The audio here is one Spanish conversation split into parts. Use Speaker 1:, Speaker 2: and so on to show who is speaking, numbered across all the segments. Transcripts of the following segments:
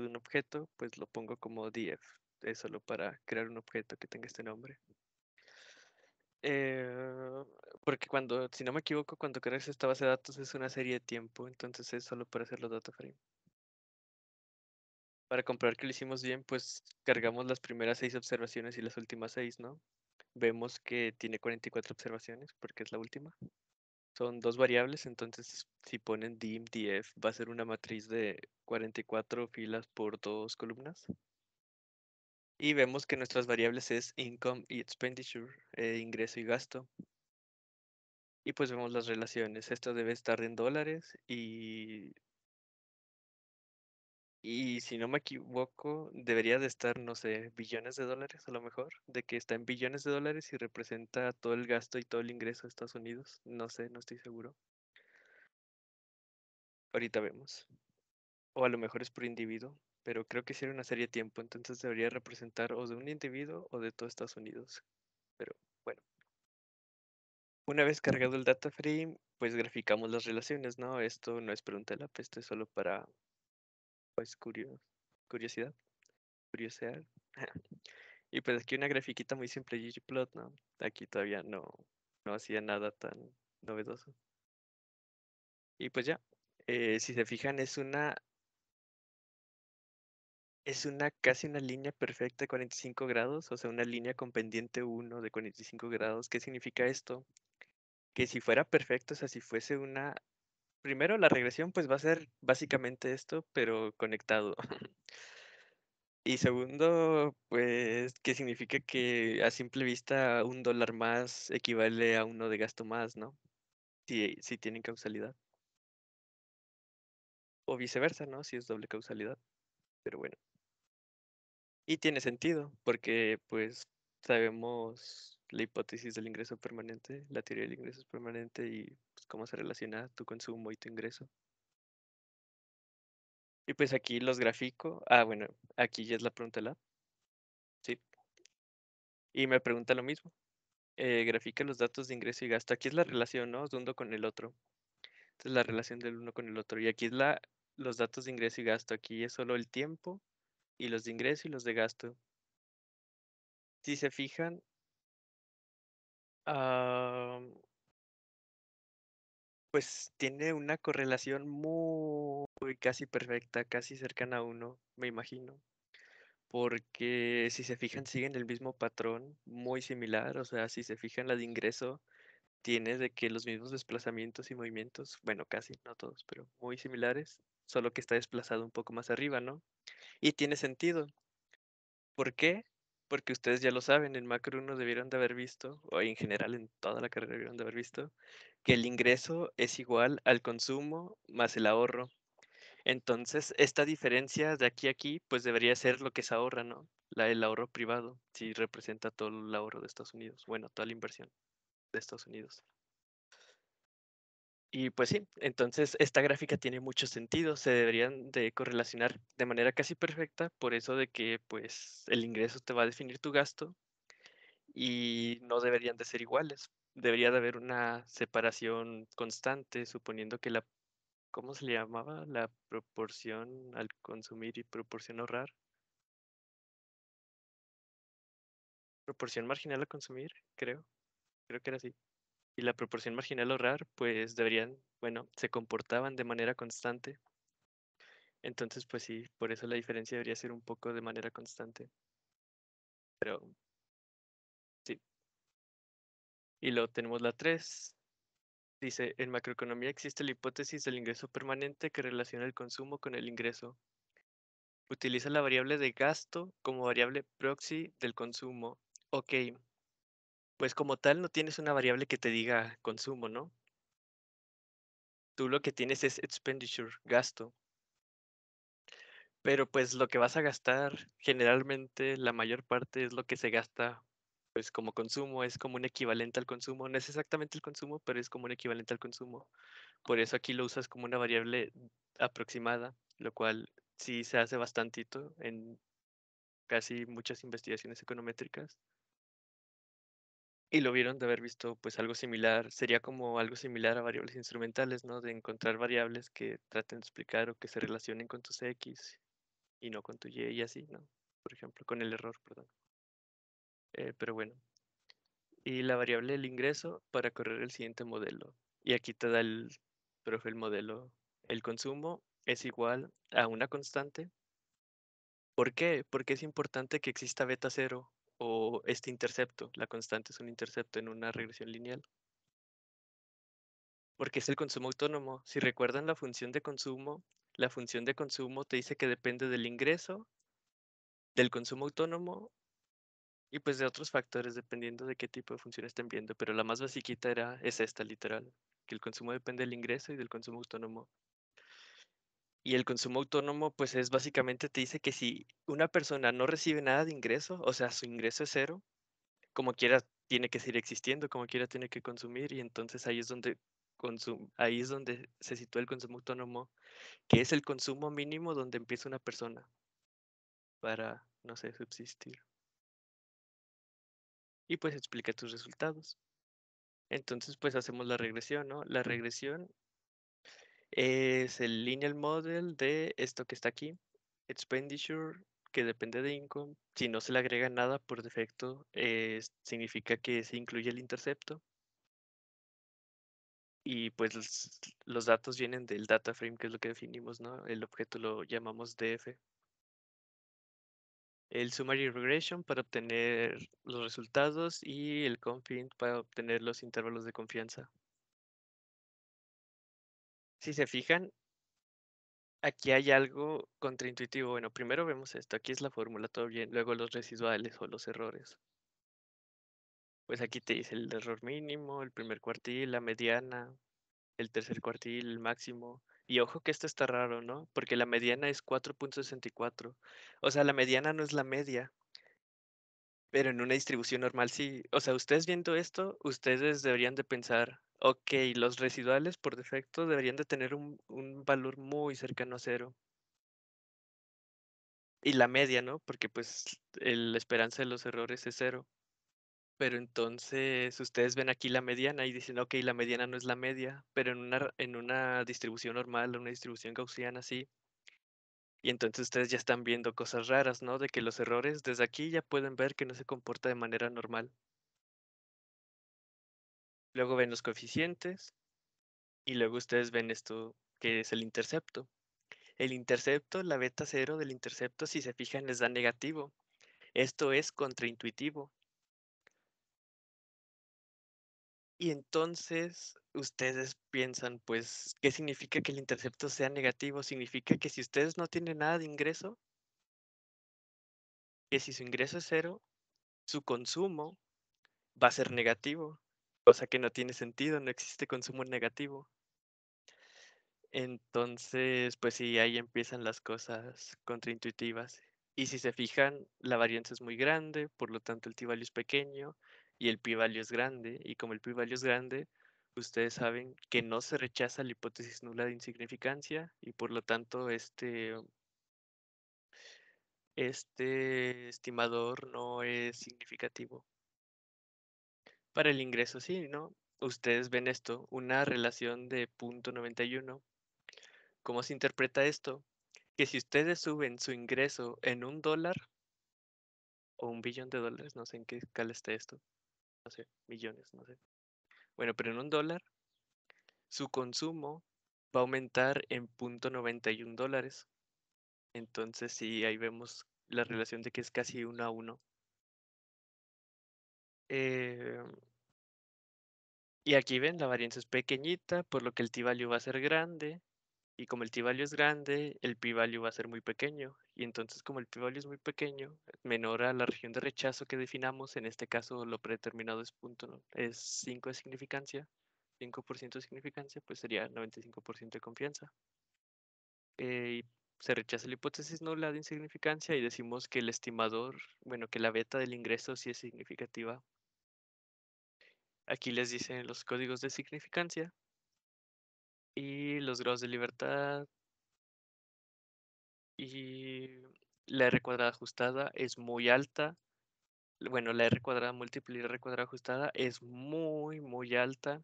Speaker 1: de un objeto, pues lo pongo como df. Es eh, solo para crear un objeto que tenga este nombre. Eh, porque cuando, si no me equivoco, cuando creas esta base de datos es una serie de tiempo, entonces es solo para hacer los data frame. Para comprobar que lo hicimos bien, pues cargamos las primeras seis observaciones y las últimas seis, ¿no? Vemos que tiene 44 observaciones porque es la última. Son dos variables, entonces si ponen dim, df, va a ser una matriz de 44 filas por dos columnas. Y vemos que nuestras variables es income y expenditure, eh, ingreso y gasto. Y pues vemos las relaciones. Esto debe estar en dólares y... Y si no me equivoco, debería de estar, no sé, billones de dólares a lo mejor, de que está en billones de dólares y representa todo el gasto y todo el ingreso de Estados Unidos. No sé, no estoy seguro. Ahorita vemos o a lo mejor es por individuo, pero creo que hicieron una serie de tiempo, entonces debería representar o de un individuo o de todo Estados Unidos. Pero bueno. Una vez cargado el data frame, pues graficamos las relaciones, ¿no? Esto no es pregunta de la Esto es solo para pues curiosidad. curiosidad, curiosear. y pues aquí una grafiquita muy simple ggplot, ¿no? Aquí todavía no no hacía nada tan novedoso. Y pues ya, eh, si se fijan, es una es una casi una línea perfecta de 45 grados, o sea, una línea con pendiente 1 de 45 grados. ¿Qué significa esto? Que si fuera perfecto, o sea, si fuese una... Primero, la regresión pues va a ser básicamente esto, pero conectado. Y segundo, pues ¿qué significa que a simple vista un dólar más equivale a uno de gasto más, ¿no? Si, si tienen causalidad. O viceversa, ¿no? Si es doble causalidad. Pero bueno. Y tiene sentido, porque pues sabemos la hipótesis del ingreso permanente, la teoría del ingreso permanente y pues, cómo se relaciona tu consumo y tu ingreso. Y pues aquí los grafico. Ah, bueno, aquí ya es la pregunta la Sí. Y me pregunta lo mismo. Eh, grafica los datos de ingreso y gasto. Aquí es la relación, ¿no? De uno con el otro. es la relación del uno con el otro. Y aquí es la, los datos de ingreso y gasto. Aquí es solo el tiempo y los de ingreso y los de gasto. Si se fijan, pues tiene una correlación muy casi perfecta, casi cercana a uno, me imagino. Porque si se fijan, siguen el mismo patrón, muy similar. O sea, si se fijan la de ingreso, tiene de que los mismos desplazamientos y movimientos, bueno, casi, no todos, pero muy similares, solo que está desplazado un poco más arriba, ¿no? Y tiene sentido. ¿Por qué? Porque ustedes ya lo saben, en Macro 1 debieron de haber visto, o en general en toda la carrera debieron de haber visto, que el ingreso es igual al consumo más el ahorro. Entonces, esta diferencia de aquí a aquí, pues debería ser lo que se ahorra, ¿no? La, el ahorro privado, si representa todo el ahorro de Estados Unidos, bueno, toda la inversión de Estados Unidos. Y pues sí, entonces esta gráfica tiene mucho sentido, se deberían de correlacionar de manera casi perfecta, por eso de que pues el ingreso te va a definir tu gasto y no deberían de ser iguales. Debería de haber una separación constante, suponiendo que la, ¿cómo se le llamaba? La proporción al consumir y proporción ahorrar. Proporción marginal al consumir, creo. Creo que era así y la proporción marginal ahorrar pues deberían, bueno, se comportaban de manera constante. Entonces, pues sí, por eso la diferencia debería ser un poco de manera constante. Pero, sí. Y luego tenemos la 3. Dice, en macroeconomía existe la hipótesis del ingreso permanente que relaciona el consumo con el ingreso. Utiliza la variable de gasto como variable proxy del consumo. Ok, pues como tal no tienes una variable que te diga consumo, ¿no? Tú lo que tienes es expenditure, gasto. Pero pues lo que vas a gastar, generalmente la mayor parte es lo que se gasta pues como consumo, es como un equivalente al consumo. No es exactamente el consumo, pero es como un equivalente al consumo. Por eso aquí lo usas como una variable aproximada, lo cual sí se hace bastantito en casi muchas investigaciones econométricas y lo vieron de haber visto pues algo similar, sería como algo similar a variables instrumentales, ¿no? De encontrar variables que traten de explicar o que se relacionen con tus X y no con tu Y y así, ¿no? Por ejemplo, con el error, perdón. Eh, pero bueno. Y la variable del ingreso para correr el siguiente modelo. Y aquí te da el profe el modelo. El consumo es igual a una constante. ¿Por qué? Porque es importante que exista beta cero o este intercepto, la constante es un intercepto en una regresión lineal. Porque es el consumo autónomo. Si recuerdan la función de consumo, la función de consumo te dice que depende del ingreso, del consumo autónomo y pues de otros factores dependiendo de qué tipo de función estén viendo. Pero la más basiquita era, es esta literal, que el consumo depende del ingreso y del consumo autónomo y el consumo autónomo, pues es básicamente te dice que si una persona no recibe nada de ingreso, o sea, su ingreso es cero, como quiera tiene que seguir existiendo, como quiera tiene que consumir, y entonces ahí es donde, ahí es donde se sitúa el consumo autónomo, que es el consumo mínimo donde empieza una persona para, no sé, subsistir. Y pues explica tus resultados. Entonces, pues hacemos la regresión, ¿no? La regresión es el lineal model de esto que está aquí, expenditure, que depende de income. Si no se le agrega nada por defecto, eh, significa que se incluye el intercepto. Y pues los, datos vienen del data frame, que es lo que definimos, ¿no? El objeto lo llamamos DF. El summary regression para obtener los resultados y el confint para obtener los intervalos de confianza si se fijan, aquí hay algo contraintuitivo. Bueno, primero vemos esto, aquí es la fórmula, todo bien, luego los residuales o los errores. Pues aquí te dice el error mínimo, el primer cuartil, la mediana, el tercer cuartil, el máximo. Y ojo que esto está raro, ¿no? Porque la mediana es 4.64. O sea, la mediana no es la media. Pero en una distribución normal sí. O sea, ustedes viendo esto, ustedes deberían de pensar, Ok, los residuales por defecto deberían de tener un, un valor muy cercano a cero. Y la media, ¿no? Porque pues la esperanza de los errores es cero. Pero entonces ustedes ven aquí la mediana y dicen, ok, la mediana no es la media, pero en una, en una distribución normal, una distribución gaussiana, sí. Y entonces ustedes ya están viendo cosas raras, ¿no? De que los errores desde aquí ya pueden ver que no se comporta de manera normal luego ven los coeficientes y luego ustedes ven esto que es el intercepto. El intercepto, la beta cero del intercepto, si se fijan, les da negativo. Esto es contraintuitivo. Y entonces ustedes piensan, pues, ¿qué significa que el intercepto sea negativo? Significa que si ustedes no tienen nada de ingreso, que si su ingreso es cero, su consumo va a ser negativo cosa que no tiene sentido, no existe consumo negativo. Entonces, pues sí, ahí empiezan las cosas contraintuitivas. Y si se fijan, la varianza es muy grande, por lo tanto el t-value es pequeño y el p-value es grande. Y como el p-value es grande, ustedes saben que no se rechaza la hipótesis nula de insignificancia y por lo tanto este, este estimador no es significativo para el ingreso, sí, ¿no? Ustedes ven esto, una relación de punto 91. ¿Cómo se interpreta esto? Que si ustedes suben su ingreso en un dólar o un billón de dólares, no sé en qué escala está esto, no sé, millones, no sé. Bueno, pero en un dólar, su consumo va a aumentar en punto 91 dólares. Entonces, sí, ahí vemos la relación de que es casi uno a uno. Eh, y aquí ven, la varianza es pequeñita, por lo que el t-value va a ser grande. Y como el t-value es grande, el p-value va a ser muy pequeño. Y entonces como el p-value es muy pequeño, menor a la región de rechazo que definamos, en este caso lo predeterminado es, punto, 5 de significancia, 5% de significancia, pues sería 95% de confianza. Eh, se rechaza la hipótesis nula de insignificancia y decimos que el estimador, bueno, que la beta del ingreso sí es significativa Aquí les dicen los códigos de significancia y los grados de libertad. Y la R cuadrada ajustada es muy alta. Bueno, la R cuadrada múltiple y R cuadrada ajustada es muy, muy alta.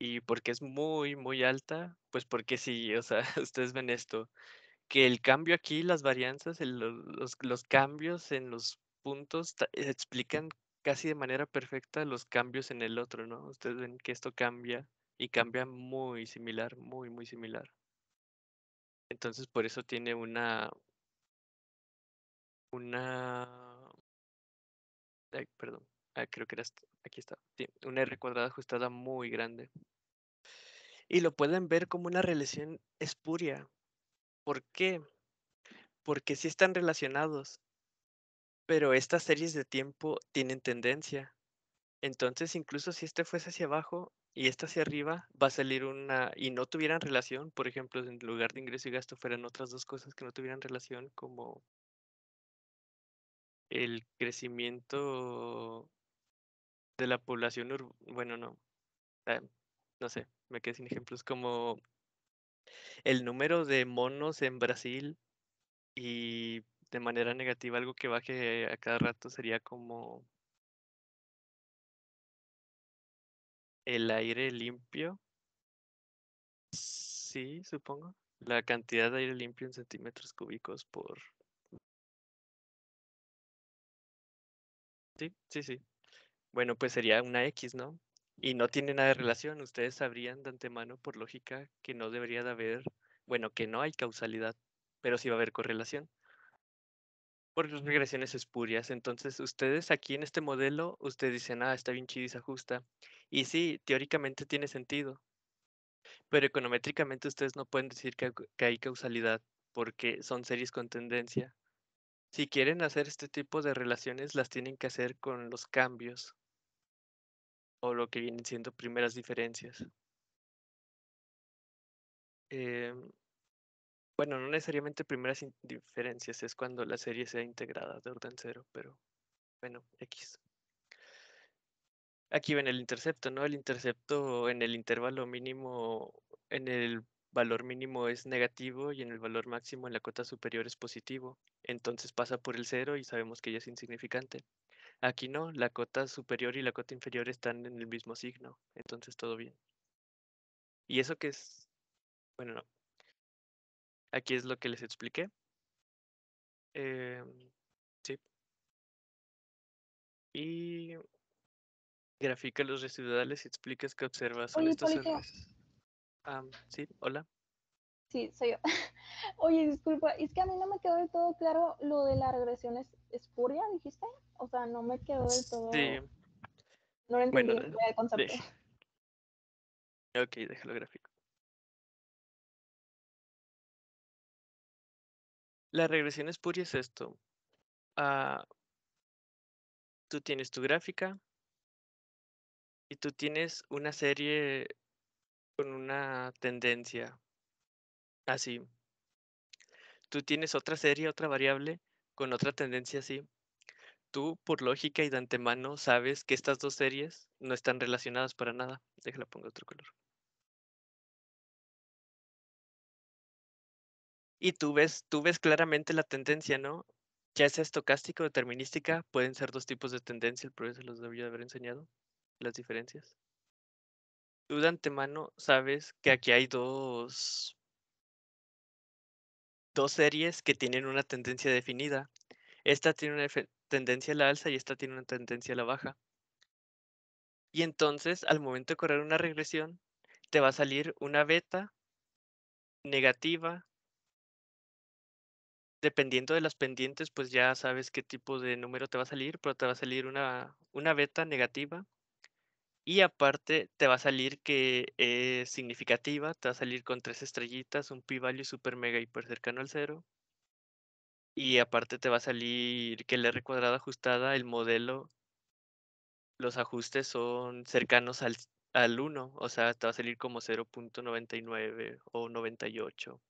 Speaker 1: ¿Y porque es muy, muy alta? Pues porque sí, o sea, ustedes ven esto, que el cambio aquí, las varianzas, los, los, cambios en los puntos eh, explican casi de manera perfecta los cambios en el otro, ¿no? Ustedes ven que esto cambia y cambia muy similar, muy, muy similar. Entonces, por eso tiene una. Una. perdón. Ah, creo que era. Aquí está. Tiene una R cuadrada ajustada muy grande. Y lo pueden ver como una relación espuria. ¿Por qué? Porque si están relacionados, pero estas series de tiempo tienen tendencia. Entonces, incluso si este fuese hacia abajo y este hacia arriba, va a salir una y no tuvieran relación, por ejemplo, en lugar de ingreso y gasto fueran otras dos cosas que no tuvieran relación, como el crecimiento de la población urbana, bueno, no, ah, no sé, me quedé sin ejemplos, como el número de monos en Brasil y de manera negativa, algo que baje a cada rato sería como el aire limpio. Sí, supongo. La cantidad de aire limpio en centímetros cúbicos por... Sí, sí, sí. Bueno, pues sería una X, ¿no? Y no tiene nada de relación. Ustedes sabrían de antemano, por lógica, que no debería de haber, bueno, que no hay causalidad, pero sí va a haber correlación por migraciones espurias. Entonces, ustedes aquí en este modelo, ustedes dicen, ah, está bien chido y se ajusta. Y sí, teóricamente tiene sentido. Pero econométricamente ustedes no pueden decir que, que hay causalidad porque son series con tendencia. Si quieren hacer este tipo de relaciones, las tienen que hacer con los cambios o lo que vienen siendo primeras diferencias. Eh, bueno, no necesariamente primeras diferencias, es cuando la serie sea integrada de orden cero, pero bueno, X. Aquí ven el intercepto, ¿no? El intercepto en el intervalo mínimo, en el valor mínimo es negativo y en el valor máximo en la cota superior es positivo. Entonces pasa por el cero y sabemos que ya es insignificante. Aquí no, la cota superior y la cota inferior están en el mismo signo, entonces todo bien. Y eso que es, bueno, no, Aquí es lo que les expliqué.
Speaker 2: Em, sí.
Speaker 1: Y grafica los residuales y explicas qué observas. Oye, estos
Speaker 3: um, sí, hola. Sí, soy yo. Oye, disculpa, es que a mí no me quedó del todo claro lo de la regresión es espuria, dijiste. O sea, no me quedó del todo. Sí. No lo entendí el De...
Speaker 2: Ok, déjalo gráfico. La regresión espuria es esto. Ah,
Speaker 1: tú tienes tu gráfica y tú tienes una serie con una tendencia así. Tú tienes otra serie, otra variable con otra tendencia así. Tú, por lógica y de antemano, sabes que estas dos series no están relacionadas para nada. Déjala pongo otro color. Y tú ves, tú ves claramente la tendencia, ¿no? Ya sea estocástica o determinística, pueden ser dos tipos de tendencia, el profesor los debió haber enseñado, las diferencias. Tú de antemano sabes que aquí hay dos, dos series que tienen una tendencia definida. Esta tiene una tendencia a la alza y esta tiene una tendencia a la baja. Y entonces, al momento de correr una regresión, te va a salir una beta negativa dependiendo de las pendientes, pues ya sabes qué tipo de número te va a salir, pero te va a salir una, una beta negativa. Y aparte te va a salir que es significativa, te va a salir con tres estrellitas, un p-value super mega hiper cercano al cero. Y aparte te va a salir que el R cuadrada ajustada, el modelo, los ajustes son cercanos al, al 1, o sea, te va a salir como 0.99 o 98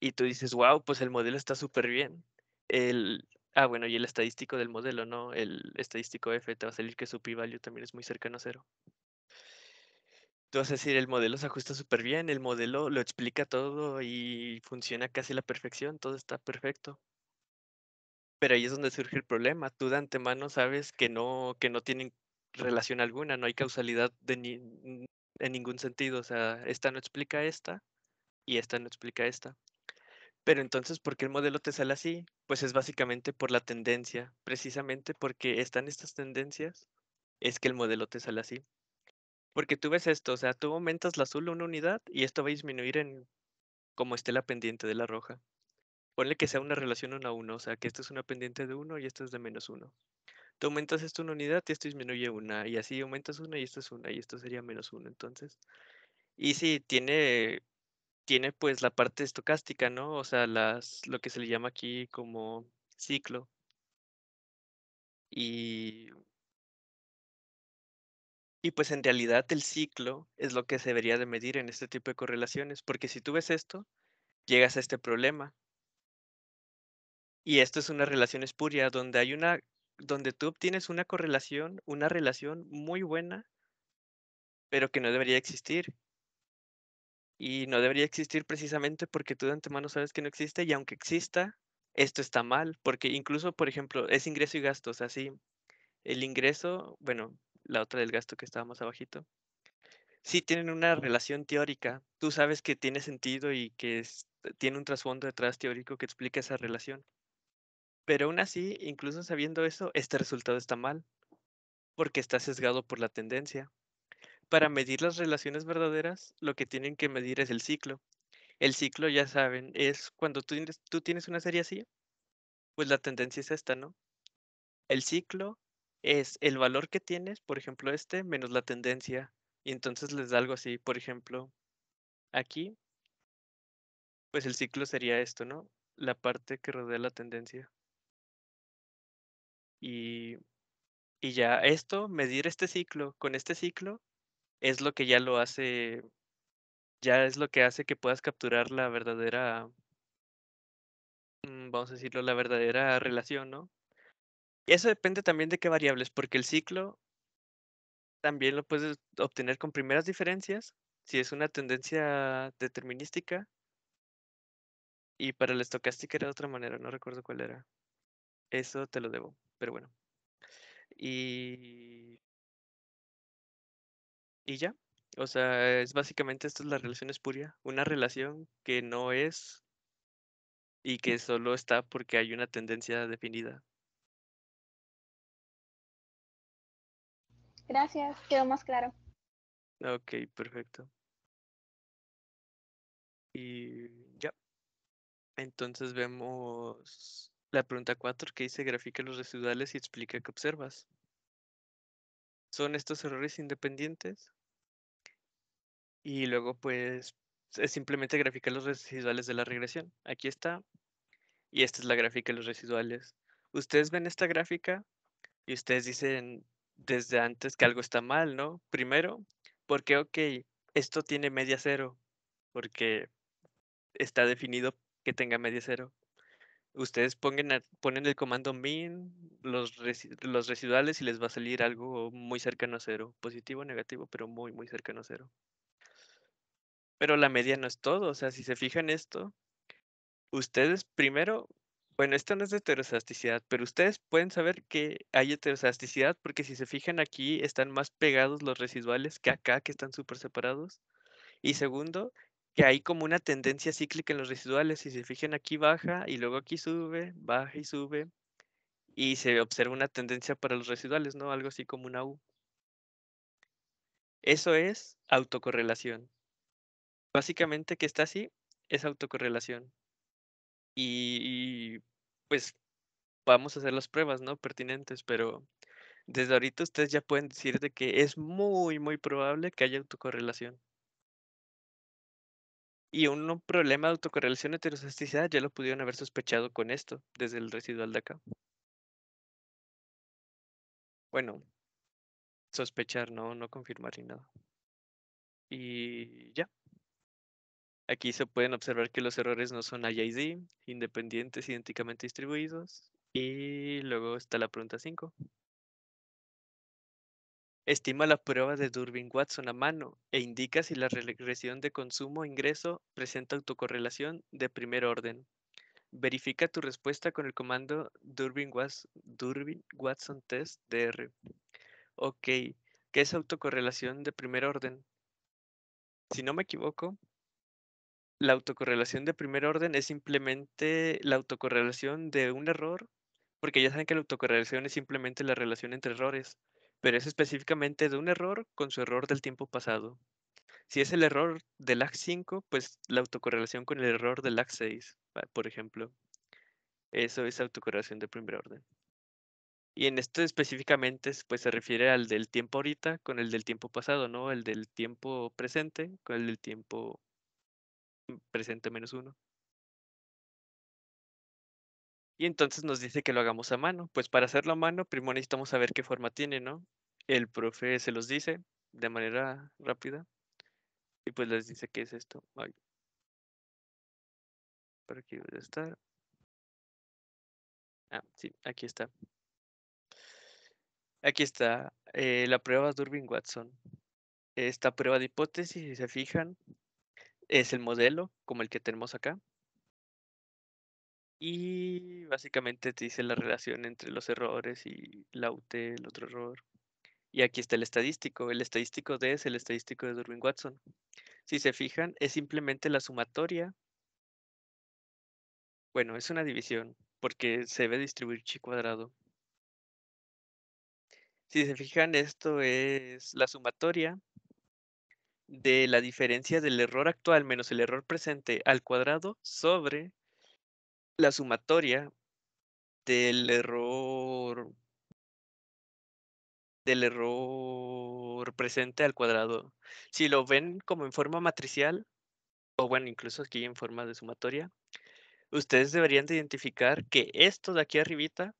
Speaker 1: y tú dices, wow, pues el modelo está súper bien. El, ah, bueno, y el estadístico del modelo, ¿no? El estadístico F te va a salir que su p-value también es muy cercano a cero. Tú vas a decir, el modelo se ajusta súper bien, el modelo lo explica todo y funciona casi a la perfección, todo está perfecto. Pero ahí es donde surge el problema. Tú de antemano sabes que no, que no tienen relación alguna, no hay causalidad de ni, en ningún sentido. O sea, esta no explica esta y esta no explica esta. Pero entonces, ¿por qué el modelo te sale así? Pues es básicamente por la tendencia. Precisamente porque están estas tendencias, es que el modelo te sale así. Porque tú ves esto, o sea, tú aumentas la azul una unidad y esto va a disminuir en como esté la pendiente de la roja. Ponle que sea una relación 1 a 1, o sea, que esto es una pendiente de 1 y esto es de menos 1. Tú aumentas esto una unidad y esto disminuye una, y así aumentas una y esto es una, y esto sería menos 1. Entonces, y si tiene tiene pues la parte estocástica, ¿no? O sea, las, lo que se le llama aquí como ciclo. Y, y pues en realidad el ciclo es lo que se debería de medir en este tipo de correlaciones, porque si tú ves esto, llegas a este problema. Y esto es una relación espuria donde hay una donde tú obtienes una correlación, una relación muy buena, pero que no debería existir y no debería existir precisamente porque tú de antemano sabes que no existe y aunque exista, esto está mal, porque incluso, por ejemplo, es ingreso y gasto, así el ingreso, bueno, la otra del gasto que estábamos abajito, sí tienen una relación teórica, tú sabes que tiene sentido y que tiene un trasfondo detrás teórico que explica esa relación. Pero aún así, incluso sabiendo eso, este resultado está mal, porque está sesgado por la tendencia. Para medir las relaciones verdaderas, lo que tienen que medir es el ciclo. El ciclo, ya saben, es cuando tú tienes, una serie así, pues la tendencia es esta, ¿no? El ciclo es el valor que tienes, por ejemplo, este, menos la tendencia. Y entonces les da algo así, por ejemplo, aquí, pues el ciclo sería esto, ¿no? La parte que rodea la tendencia. y ya esto, medir este ciclo con este ciclo, es lo que ya lo hace, ya es lo que hace que puedas capturar la verdadera, mm, vamos a decirlo, la verdadera relación, ¿no? Y eso depende también de qué variables, porque el ciclo también lo puedes obtener con primeras diferencias, si es una tendencia determinística. Y para la estocástica era de otra manera, no recuerdo cuál era. Eso te lo debo, pero bueno. Y y ya, o sea, es básicamente esto es la relación espuria, una relación que no es y que solo está porque hay una tendencia definida.
Speaker 2: Gracias, quedó
Speaker 3: más claro.
Speaker 1: Ok, perfecto. Y ya. Entonces vemos la pregunta 4 que dice grafica los residuales y explica qué observas son estos errores independientes. Y luego, pues, es simplemente graficar los residuales de la regresión. Aquí está. Y esta es la gráfica de los residuales. Ustedes ven esta gráfica y ustedes dicen desde antes que algo está mal, ¿no? Primero, porque, ok, esto tiene media cero, porque está definido que tenga media cero ustedes ponen el comando min, los, los residuales y les va a salir algo muy cercano a cero, positivo o negativo, pero muy, muy cercano a cero. Pero la media no es todo, o sea, si se fijan esto, ustedes primero, bueno, esto no es de heterosasticidad, pero ustedes pueden saber que hay heterosasticidad porque si se fijan aquí están más pegados los residuales que acá, que están súper separados. Y segundo, que hay como una tendencia cíclica en los residuales. Si se fijan, aquí baja y luego aquí sube, baja y sube. Y se observa una tendencia para los residuales, ¿no? Algo así como una U. Eso es autocorrelación. Básicamente que está así es autocorrelación. Y, pues vamos a hacer las pruebas, ¿no? Pertinentes, pero desde ahorita ustedes ya pueden decir que es muy, muy probable que haya autocorrelación. Y un problema de autocorrelación heterosasticidad ya lo pudieron haber sospechado con esto, desde el residual de acá. Bueno, sospechar, no, no confirmar ni nada. Y ya. Aquí se pueden observar que los errores no son IID, independientes, idénticamente distribuidos. Y luego está la pregunta 5. Estima la prueba de Durbin-Watson a mano e indica si la regresión de consumo-ingreso e presenta autocorrelación de primer orden. Verifica tu respuesta con el comando Durbin-Watson Test DR. Ok, ¿qué es autocorrelación de primer orden? Si no me equivoco, la autocorrelación de primer orden es simplemente la autocorrelación de un error, porque ya saben que la autocorrelación es simplemente la relación entre errores pero es específicamente de un error con su error del tiempo pasado. Si es el error del lag 5, pues la autocorrelación con el error del lag 6, ah, por ejemplo. Eso es autocorrelación de primer orden. Y en esto específicamente pues, se refiere al del tiempo ahorita con el del tiempo pasado, ¿no? El del tiempo presente con el del tiempo mm, presente menos uno. Y entonces nos dice que lo hagamos a mano. Pues para hacerlo a mano, primero necesitamos saber qué forma tiene, ¿no? El profe se los dice de manera rápida. Y pues les dice qué es esto.
Speaker 2: Por aquí voy estar. Ah, sí,
Speaker 1: aquí está. Aquí está eh, la prueba Durbin-Watson. Esta prueba de hipótesis, si se fijan, es el modelo como el que tenemos acá. Y básicamente te dice la relación entre los errores y la UT, el otro error. Y aquí está el estadístico. El estadístico D es el estadístico de Durbin Watson. Si se fijan, es simplemente la sumatoria. Bueno, es una división porque se ve distribuir chi cuadrado. Si se fijan, esto es la sumatoria de la diferencia del error actual menos el error presente al cuadrado sobre la sumatoria del error del error presente al cuadrado. Si lo ven como en forma matricial, o bueno, incluso aquí en forma de sumatoria, ustedes deberían de identificar que esto de aquí arribita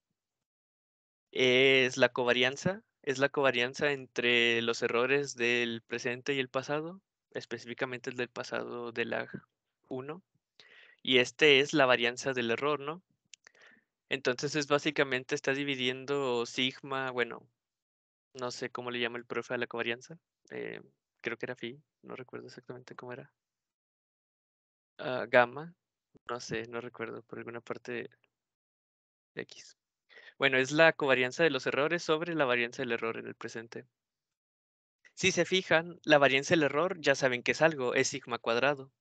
Speaker 1: es la covarianza, es la covarianza entre los errores del presente y el pasado, específicamente el del pasado de la 1 y este es la varianza del error, ¿no? Entonces es básicamente está dividiendo sigma, bueno, no sé cómo le llama el profe a la covarianza, eh, creo que era phi, no recuerdo exactamente cómo era. Ah, gamma, no sé, no recuerdo, por alguna parte de X. Bueno, es la covarianza de los errores sobre la varianza del error en el presente. Si se fijan, la varianza del error ya saben que es algo, es sigma cuadrado.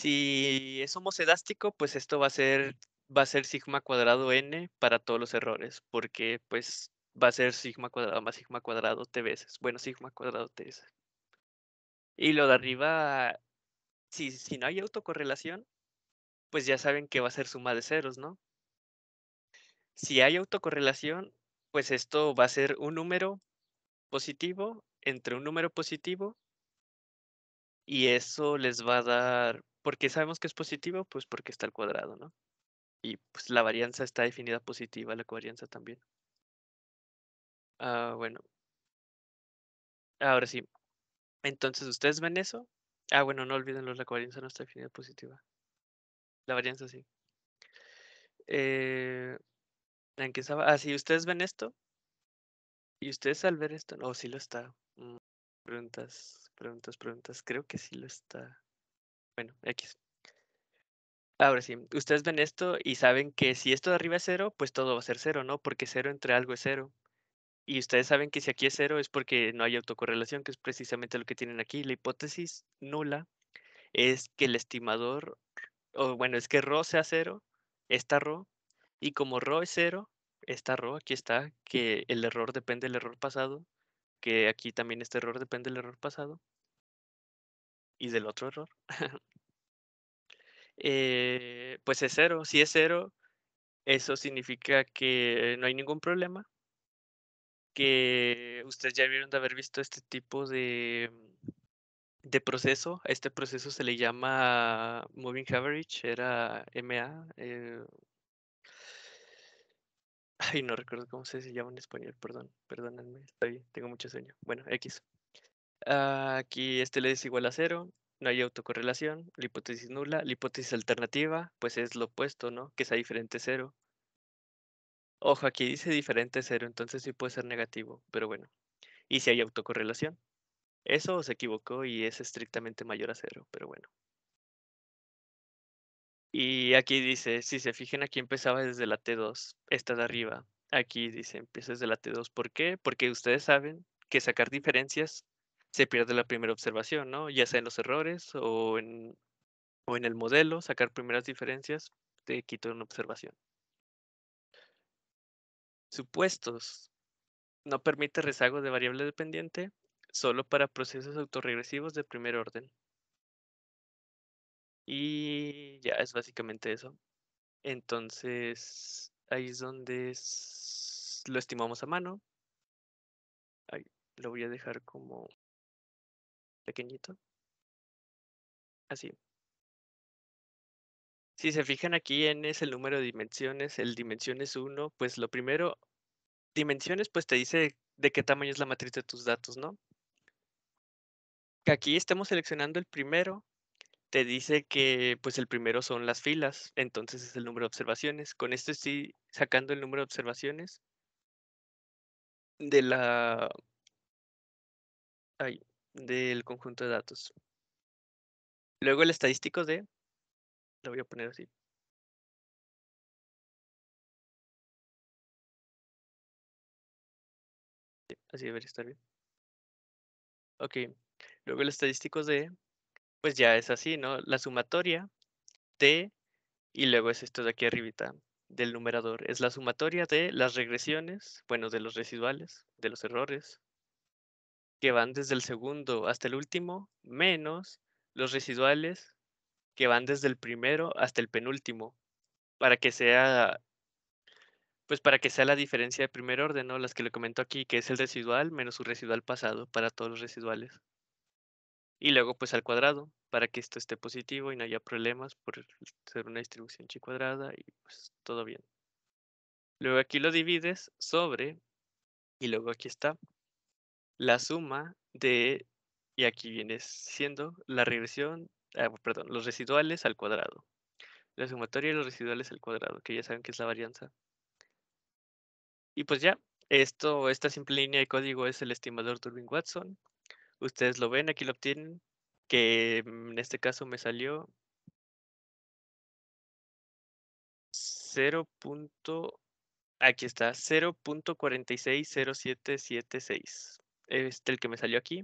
Speaker 1: Si es homocedástico, pues esto va a ser va a ser sigma cuadrado n para todos los errores, porque pues va a ser sigma cuadrado más sigma cuadrado t veces. Bueno, sigma cuadrado t veces. Y lo de arriba, si, si no hay autocorrelación, pues ya saben que va a ser suma de ceros, ¿no? Si hay autocorrelación, pues esto va a ser un número positivo entre un número positivo y eso les va a dar, qué sabemos que es positivo, pues porque está al cuadrado, ¿no? Y pues la varianza está definida positiva, la covarianza también. Ah, bueno. Ahora sí. Entonces, ¿ustedes ven eso? Ah, bueno, no olviden la covarianza no está definida positiva. La varianza sí. Eh, ¿en qué estaba? Ah, sí, ¿ustedes ven esto? Y ustedes al ver esto, no, sí lo está. Mm preguntas, preguntas, preguntas. Creo que sí lo está. Bueno, X. Ahora sí, ustedes ven esto y saben que si esto de arriba es cero, pues todo va a ser cero, ¿no? Porque cero entre algo es cero. Y ustedes saben que si aquí es cero es porque no hay autocorrelación, que es precisamente lo que tienen aquí. La hipótesis nula es que el estimador, o bueno, es que rho sea cero, está rho, y como rho es cero, está rho, aquí está, que el error depende del error pasado, que aquí también este error depende del error pasado y del otro error, eh, pues es cero. Si es cero, eso significa que no hay ningún problema, que ustedes ya vieron de haber visto este tipo de, de proceso. este proceso se le llama Moving Average, era MA, eh, Ay, no recuerdo cómo se llama en español, perdón, perdónenme, está bien, tengo mucho sueño. Bueno, X. aquí este le es igual a cero, no hay autocorrelación, la hipótesis nula, la hipótesis alternativa, pues es lo opuesto, ¿no? Que sea diferente cero. Ojo, aquí dice diferente cero, entonces sí puede ser negativo, pero bueno. ¿Y si hay autocorrelación? Eso se equivocó y es estrictamente mayor a cero, pero bueno, y aquí dice, si se fijan, aquí empezaba desde la T2, esta de arriba. Aquí dice, empieza desde la T2. ¿Por qué? Porque ustedes saben que sacar diferencias se pierde la primera observación, ¿no? Ya sea en los errores o en, el modelo, sacar primeras diferencias, te quita una observación. Supuestos. No permite rezago de variable dependiente solo para procesos autorregresivos de primer orden. Y ya es básicamente eso. Entonces, ahí es donde lo estimamos a mano. lo voy a dejar como pequeñito. Así. Si se fijan aquí en ese número de dimensiones, el dimensiones es 1, pues lo primero, dimensiones pues te dice de qué tamaño es la matriz de tus datos, ¿no? aquí estamos seleccionando el primero te dice que pues el primero son las filas, entonces es el número de observaciones. Con esto estoy sacando el número de observaciones de la del conjunto de datos. Luego el
Speaker 2: estadístico de lo voy a poner así. Así debería estar bien.
Speaker 1: Ok. Luego el estadístico de pues ya es así, ¿no? La sumatoria de, y luego es esto de aquí arribita del numerador, es la sumatoria de las regresiones, bueno, de los residuales, de los errores, que van desde el segundo hasta el último, menos los residuales que van desde el primero hasta el penúltimo, para que sea, pues para que sea la diferencia de primer orden, ¿no? Las que le comento aquí, que es el residual menos su residual pasado para todos los residuales y luego pues al cuadrado para que esto esté positivo y no haya problemas por ser una distribución chi cuadrada y pues todo bien. Luego aquí lo divides sobre, y luego aquí está, la suma de, y aquí viene siendo la regresión, ah, perdón, los residuales al cuadrado. La sumatoria de los residuales al cuadrado, que ya saben que es la varianza. Y pues ya, esto, esta simple línea de código es el estimador Turbin-Watson Ustedes lo ven, aquí lo obtienen, que en este caso me salió 0. Aquí está, 0.460776. Este el que me salió aquí.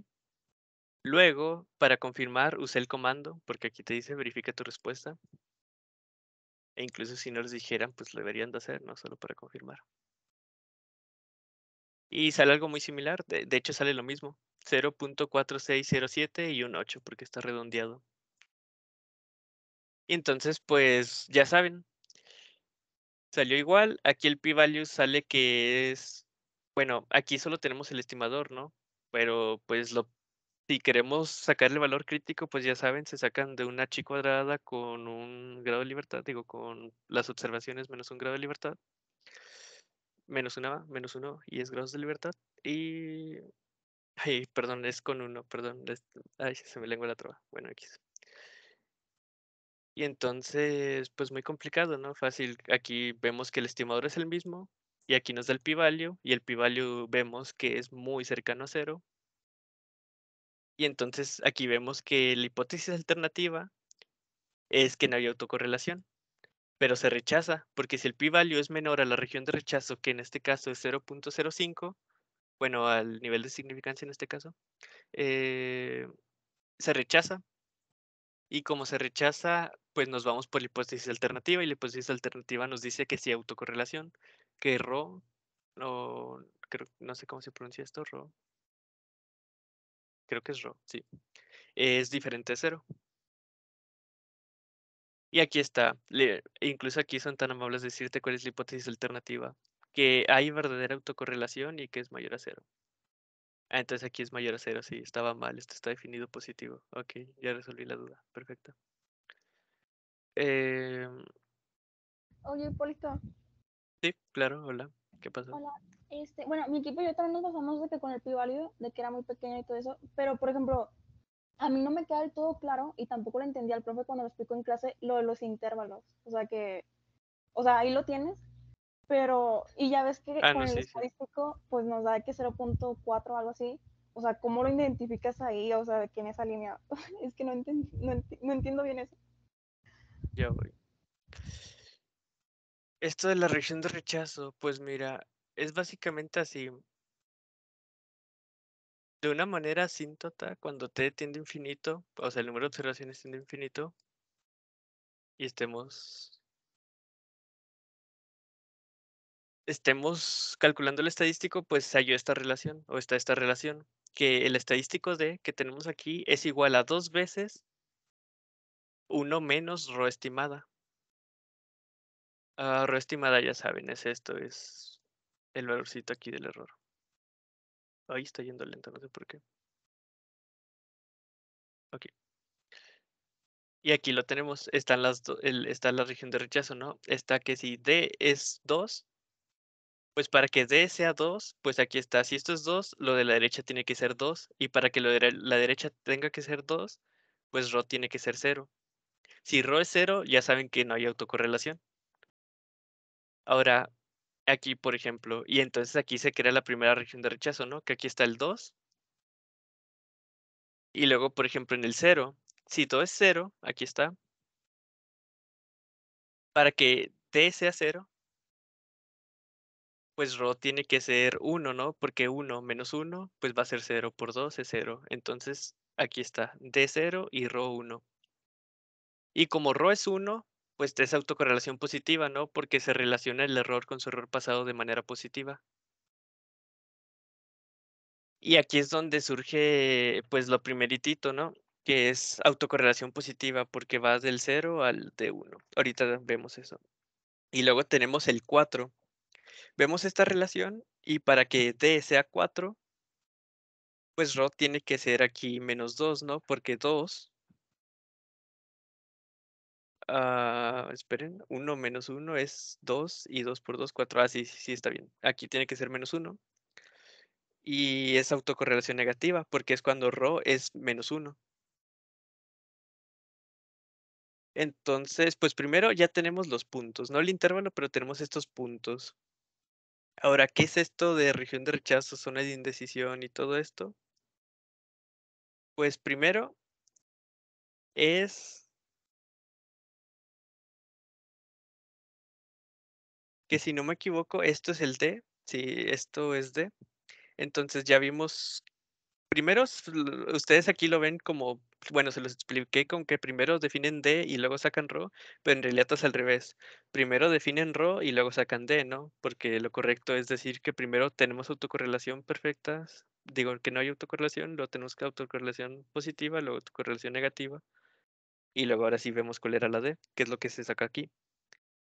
Speaker 1: Luego, para confirmar, usé el comando, porque aquí te dice verifica tu respuesta. E incluso si no les dijeran, pues lo deberían de hacer, ¿no? Solo para confirmar. Y sale algo muy similar, de hecho sale lo mismo. 0.4607 y un 8 porque está redondeado. Y entonces, pues ya saben, salió igual. Aquí el p-value sale que es, bueno, aquí solo tenemos el estimador, ¿no? Pero pues lo, si queremos sacarle valor crítico, pues ya saben, se sacan de una chi cuadrada con un grado de libertad, digo, con las observaciones menos un grado de libertad, menos una, menos uno, y es grados de libertad. Y Ay, perdón, es con uno, perdón. ay, se me lengua la trova. Bueno, aquí. Y entonces, pues muy complicado, ¿no? Fácil. Aquí vemos que el estimador es el mismo y aquí nos da el p-value y el p-value vemos que es muy cercano a cero. Y entonces aquí vemos que la hipótesis alternativa es que no hay autocorrelación, pero se rechaza, porque si el p-value es menor a la región de rechazo, que en este caso es 0.05, bueno, al nivel de significancia en este caso, eh, se rechaza. Y como se rechaza, pues nos vamos por la hipótesis alternativa y la hipótesis alternativa nos dice que sí autocorrelación, que Rho, no sé cómo se pronuncia esto, Rho, creo que es Rho, sí, es diferente a cero. Y aquí está, incluso aquí son tan amables decirte cuál es la hipótesis alternativa que hay verdadera autocorrelación y que es mayor a cero. Ah, entonces aquí es mayor a cero, sí, estaba mal, esto está definido positivo. Ok, ya resolví la duda, perfecto. Em.
Speaker 3: Oye, Polito.
Speaker 1: Sí, claro, hola, ¿qué pasó? Hola,
Speaker 3: este, bueno, mi equipo y yo también nos pasamos de que con el pi válido, de que era muy pequeño y todo eso, pero por ejemplo, a mí no me queda del todo claro y tampoco lo entendía el profe cuando lo explicó en clase lo de los intervalos. O sea que, o sea, ahí lo tienes, pero, y ya ves que ah, con el estadístico, pues nos da que 0.4 o algo así. O sea, ¿cómo lo identificas ahí? O sea, ¿de quién es línea? es que no, no, entiendo bien eso.
Speaker 1: Ya voy. Esto de la reacción de rechazo, pues mira, es básicamente así. De una manera asíntota, cuando t tiende infinito, o sea, el número de observaciones tiende infinito, y estemos estemos calculando el estadístico, pues se halló esta relación o está esta relación, que el estadístico D que tenemos aquí es igual a dos veces 1 menos rho estimada. Ah, ro estimada ya saben, es esto, es el valorcito aquí del error. Ahí está yendo lento, no sé por qué. Ok. Y aquí lo tenemos, está, las el, está la región de rechazo, ¿no? Está que si D es 2, pues para que D sea 2, pues aquí está. Si esto es 2, lo de la derecha tiene que ser 2. Y para que lo de la derecha tenga que ser 2, pues Rho tiene que ser 0. Si Rho es 0, ya saben que no hay autocorrelación. Ahora, aquí, por ejemplo, y entonces aquí se crea la primera región de rechazo, ¿no? Que aquí está el 2. Y luego, por ejemplo, en el 0, si todo es 0, aquí está. Para que D sea 0, pues Rho tiene que ser 1, ¿no? Porque 1 menos 1, pues va a ser 0 por 2 es 0. Entonces, aquí está, D0 y Rho 1. Y como Rho es 1, pues es autocorrelación positiva, ¿no? Porque se relaciona el error con su error pasado de manera positiva. Y aquí es donde surge, pues, lo primeritito, ¿no? Que es autocorrelación positiva, porque va del 0 al D1. Ahorita vemos eso. Y luego tenemos el 4, Vemos esta relación y para que D sea 4, pues Rho tiene que ser aquí menos 2, ¿no? Porque 2... Ah, esperen, 1 menos 1 es 2 y 2 por 2, 4. Ah, sí, sí, sí, está bien. Aquí tiene que ser menos 1. Y es autocorrelación negativa porque es cuando Rho es menos 1. Entonces, pues primero ya tenemos los puntos, no el intervalo, pero tenemos estos puntos. Ahora, ¿qué es esto de región de rechazo, zona de indecisión y todo esto? Pues primero es que si no me equivoco, esto es el D, sí, esto es D. Entonces ya vimos, primero ustedes aquí lo ven como bueno, se los expliqué con que primero definen D y luego sacan Rho, pero en realidad es al revés. Primero definen Rho y luego sacan D, ¿no? Porque lo correcto es decir que primero tenemos autocorrelación perfecta, digo que no hay autocorrelación, luego tenemos que autocorrelación positiva, luego autocorrelación negativa, y luego ahora sí vemos cuál era la D, que es lo que se saca aquí.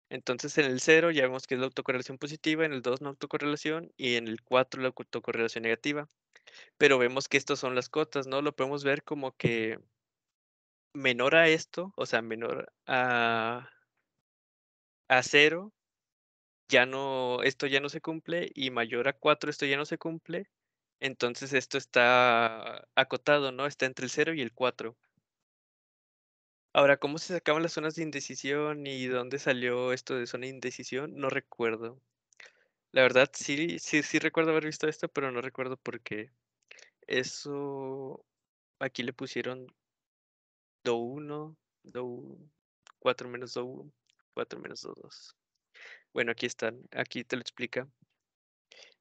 Speaker 1: Entonces, en el 0 ya vemos que es la autocorrelación positiva, en el 2 no autocorrelación y en el 4 la autocorrelación negativa. Pero vemos que estas son las cotas, ¿no? Lo podemos ver como que menor a esto, o sea, menor a, a 0, ya no, esto ya no se cumple y mayor a 4, esto ya no se cumple. Entonces esto está acotado, ¿no? Está entre el 0 y el 4. Ahora, ¿cómo se sacaban las zonas de indecisión y dónde salió esto de zona de indecisión? No recuerdo. La verdad, sí, sí, sí recuerdo haber visto esto, pero no recuerdo por qué. Eso aquí le pusieron do 1, do 4 menos do 1, 4 menos do 2. Bueno, aquí están, aquí te lo explica.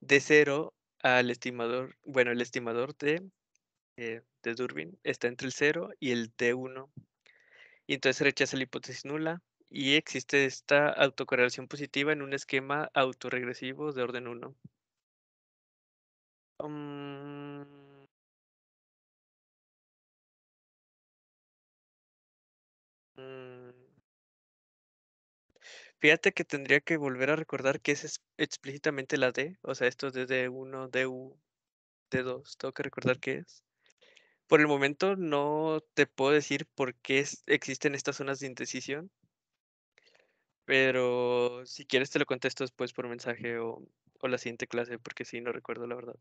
Speaker 1: De 0 al estimador, bueno, el estimador de, eh, de Durbin está entre el 0 y el D1 y entonces rechaza la hipótesis nula y existe esta autocorrelación positiva en un esquema autoregresivo de orden 1.
Speaker 2: Mm. Mm.
Speaker 1: Fíjate que tendría que volver a recordar que es explícitamente la D, o sea, esto es d 1 DU, D2, tengo que recordar qué es por el momento no te puedo decir por qué existen estas zonas de indecisión, pero si quieres te lo contesto después por mensaje o, la siguiente clase, porque sí, no recuerdo la verdad.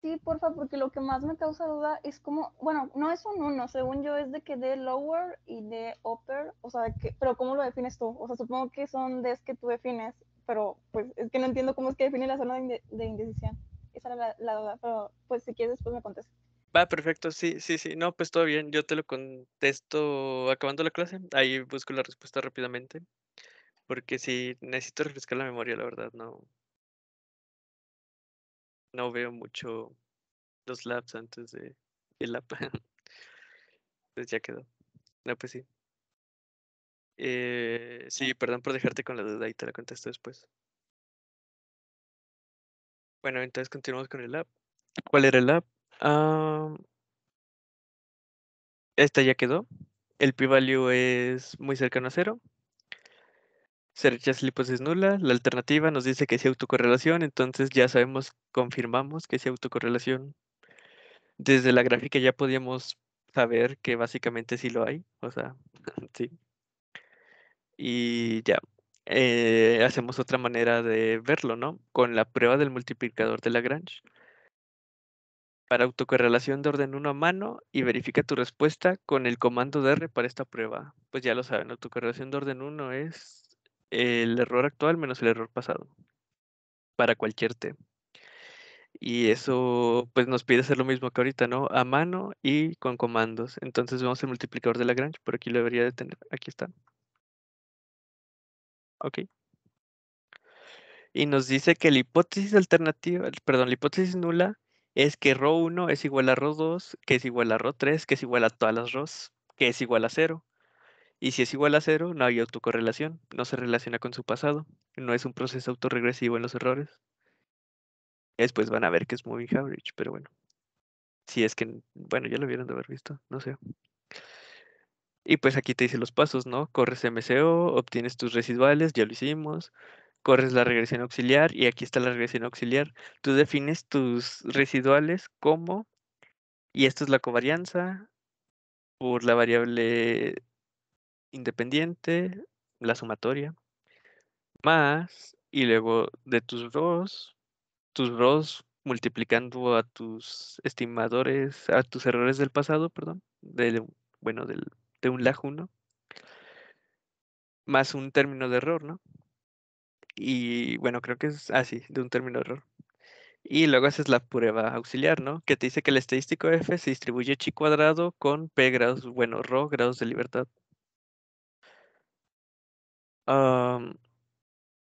Speaker 3: Sí, porfa, porque lo que más me causa duda es como, bueno, no es un uno, según yo es de que de lower y de upper, o sea, que, pero ¿cómo lo defines tú? O sea, supongo que son des que tú defines, pero pues es que no entiendo cómo es que define la zona de, indecisión. Esa era la, duda, pero pues si quieres después me contestas.
Speaker 1: Va, perfecto, sí, sí, sí. No, pues todo bien, yo te lo contesto acabando la clase. Ahí busco la respuesta rápidamente. Porque sí, necesito refrescar la memoria, la verdad, no. No veo mucho los labs antes de el app. Entonces ya quedó. No, pues sí. Eh, sí, perdón por dejarte con la duda y te la contesto después. Bueno, entonces continuamos con el app. ¿Cuál era el app? Ah, esta ya quedó. El p-value es muy cercano a cero. Se es nula. La alternativa nos dice que es autocorrelación, entonces ya sabemos, confirmamos que es autocorrelación. Desde la gráfica ya podíamos saber que básicamente sí lo hay, o sea, sí. Y ya, eh, hacemos otra manera de verlo, ¿no? Con la prueba del multiplicador de Lagrange para autocorrelación de orden 1 a mano y verifica tu respuesta con el comando de R para esta prueba. Pues ya lo saben, autocorrelación de orden 1 es el error actual menos el error pasado para cualquier T. Y eso pues nos pide hacer lo mismo que ahorita, ¿no? A mano y con comandos. Entonces vamos el multiplicador de Lagrange, por aquí lo debería de tener. Aquí está. Ok. Y nos dice que la hipótesis alternativa, perdón, la hipótesis nula es que Rho 1 es igual a Rho 2, que es igual a Rho 3, que es igual a todas las rows, que es igual a 0. Y si es igual a 0, no hay autocorrelación, no se relaciona con su pasado, no es un proceso autorregresivo en los errores. Después van a ver que es moving average, pero bueno. Si es que, bueno, ya lo vieron de haber visto, no sé. Y pues aquí te dice los pasos, ¿no? Corres MCO, obtienes tus residuales, ya lo hicimos corres la regresión auxiliar y aquí está la regresión auxiliar. Tú defines tus residuales como, y esto es la covarianza por la variable independiente, la sumatoria, más, y luego de tus ROS tus rows multiplicando a tus estimadores, a tus errores del pasado, perdón, bueno, del, de un lag 1, más un término de error, ¿no? Y bueno, creo que es así, de un término error. Y luego haces la prueba auxiliar, ¿no? Que te dice que el estadístico F se distribuye chi cuadrado con P grados, bueno, Rho grados de libertad.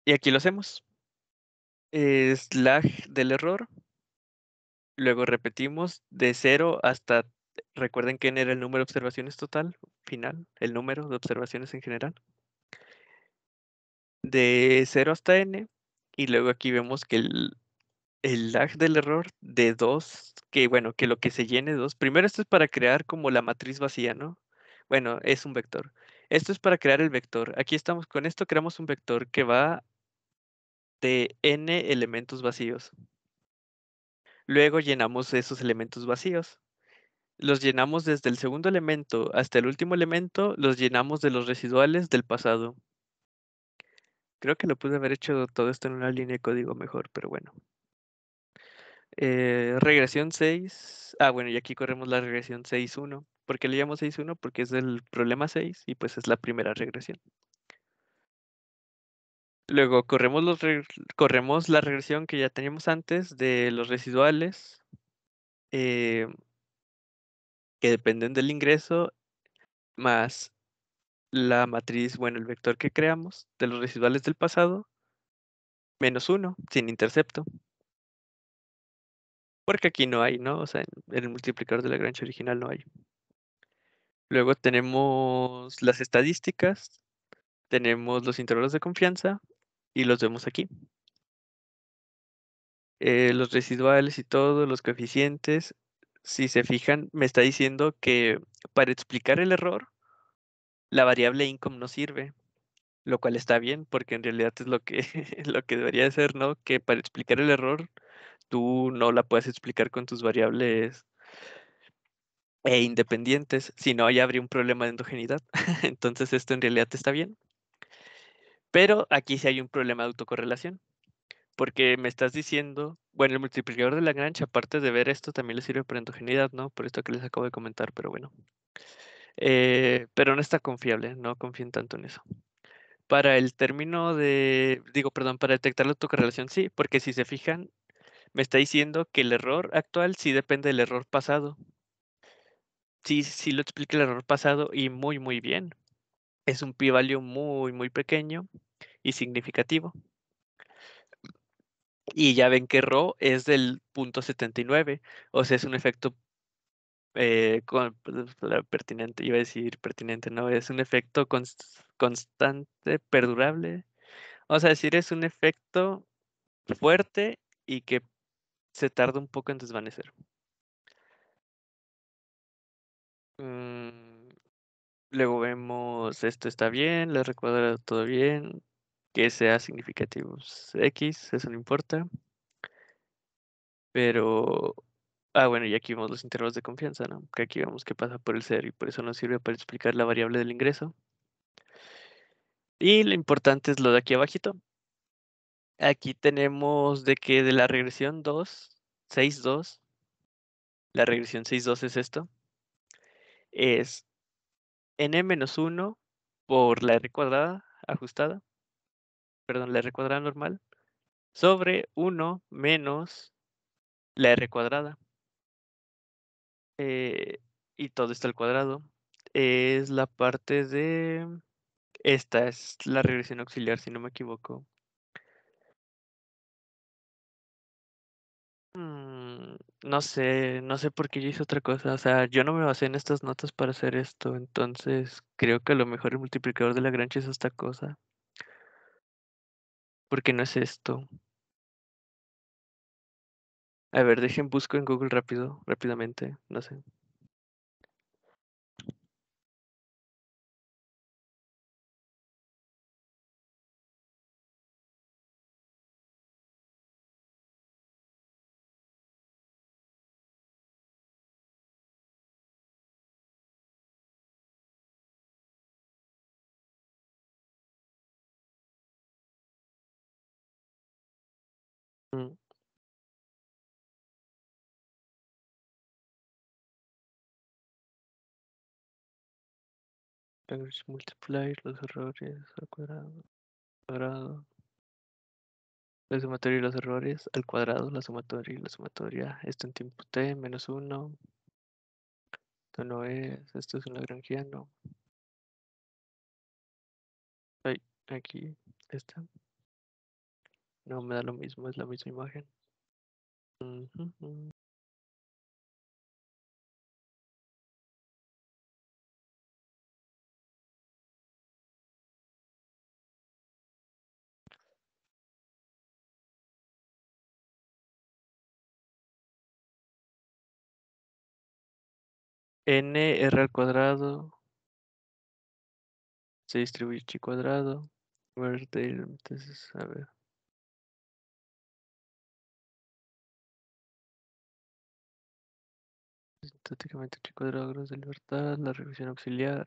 Speaker 1: y aquí lo hacemos. Es lag del error. Luego repetimos de cero hasta, recuerden que era el número de observaciones total, final, el número de observaciones en general de 0 hasta n, y luego aquí vemos que el, lag del error de 2, que bueno, que lo que se llene de 2, primero esto es para crear como la matriz vacía, ¿no? Bueno, es un vector. Esto es para crear el vector. Aquí estamos, con esto creamos un vector que va de n elementos vacíos. Luego llenamos esos elementos vacíos. Los llenamos desde el segundo elemento hasta el último elemento, los llenamos de los residuales del pasado. Creo que lo pude haber hecho todo esto en una línea de código mejor, pero bueno. Eh, regresión 6. Ah, bueno, y aquí corremos la regresión 6.1. ¿Por qué le llamo 6.1? Porque es del problema 6 y pues es la primera regresión. Luego corremos, los corremos la regresión que ya teníamos antes de los residuales eh, que dependen del ingreso más la matriz, bueno, el vector que creamos de los residuales del pasado, menos 1, sin intercepto. Porque aquí no hay, ¿no? O sea, en, el multiplicador de la grancha original no hay. Luego tenemos las estadísticas, tenemos los intervalos de confianza y los vemos aquí. Eh, los residuales y todos los coeficientes, si se fijan, me está diciendo que para explicar el error la variable income no sirve, lo cual está bien porque en realidad es lo que, lo que debería ser, ¿no? Que para explicar el error tú no la puedes explicar con tus variables e independientes, si no ya habría un problema de endogeneidad. Entonces esto en realidad está bien. Pero aquí sí hay un problema de autocorrelación, porque me estás diciendo, bueno, el multiplicador de Lagrange, aparte de ver esto, también le sirve para endogeneidad, ¿no? Por esto que les acabo de comentar, pero bueno. Eh, pero no está confiable, no confíen tanto en eso. Para el término de, digo, perdón, para detectar la autocorrelación, sí, porque si se fijan, me está diciendo que el error actual sí depende del error pasado. Sí, sí lo explica el error pasado y muy, muy bien. Es un p-value muy, muy pequeño y significativo. Y ya ven que Rho es del punto 79, o sea, es un efecto eh, pues, pertinente, iba a decir pertinente, no, es un efecto constante, perdurable. Vamos a decir, es un efecto fuerte y que se tarda un poco en desvanecer. Mm, luego vemos, esto está bien, le recuerdo todo bien, que sea significativo pues, X, eso no importa. Pero Ah, bueno, y aquí vemos los intervalos de confianza, ¿no? Que aquí vemos que pasa por el ser y por eso nos sirve para explicar la variable del ingreso. Y lo importante es lo de aquí abajito. Aquí tenemos de que de la regresión 2, 6, 2, la regresión 6, 2 es esto, es n-1 por la r cuadrada ajustada, perdón, la r cuadrada normal, sobre 1 menos la r cuadrada. Eh, y todo está al cuadrado, es la parte de... Esta es la regresión auxiliar, si no me equivoco. Mm, no sé, no sé por qué yo hice otra cosa. O sea, yo no me basé en estas notas para hacer esto. Entonces, creo que a lo mejor el multiplicador de Lagrange es esta cosa. Porque no es esto. A ver, dejen, busco en Google rápido, rápidamente,
Speaker 2: no sé. Mm. Lagrange
Speaker 1: multiplier, los errores al cuadrado, cuadrado. La sumatoria y los errores al cuadrado, la sumatoria y la sumatoria. Esto en tiempo t, menos 1. Esto no es, esto es un lagrangiano.
Speaker 2: Ay, aquí, esta. No, me da lo mismo, es la misma imagen. N, R al cuadrado se distribuye chi cuadrado. Entonces, a ver.
Speaker 1: sintéticamente chi cuadrado grados de libertad, la revisión auxiliar.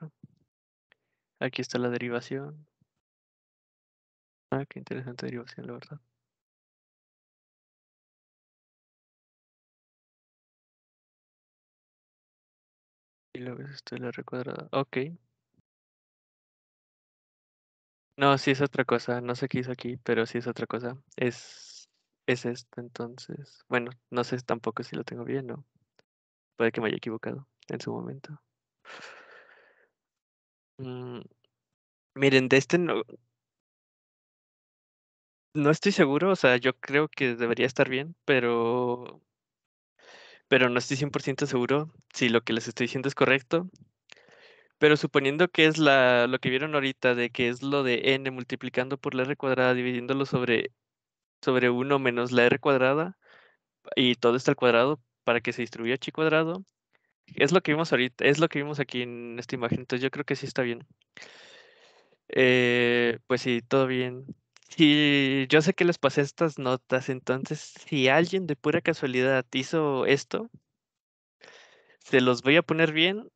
Speaker 1: Aquí está la derivación. Ah, qué interesante derivación, la verdad.
Speaker 2: Y la ves esto la recuadrada. Ok.
Speaker 1: No, sí es otra cosa. No sé qué hizo aquí, pero sí es otra cosa. Es, es esto entonces. Bueno, no sé tampoco si lo tengo bien o puede que me haya equivocado en su momento. Mm, miren, de este no, no estoy seguro, o sea, yo creo que debería estar bien, pero pero no estoy 100% seguro si lo que les estoy diciendo es correcto. Pero suponiendo que es la, lo que vieron ahorita, de que es lo de n multiplicando por la r cuadrada, dividiéndolo sobre, sobre 1 menos la r cuadrada, y todo está al cuadrado para que se distribuya chi cuadrado, es lo que vimos ahorita, es lo que vimos aquí en esta imagen. Entonces yo creo que sí está bien. Eh, pues sí, todo bien si yo sé que les pasé estas notas, entonces si alguien de pura casualidad hizo esto, se los voy a poner bien,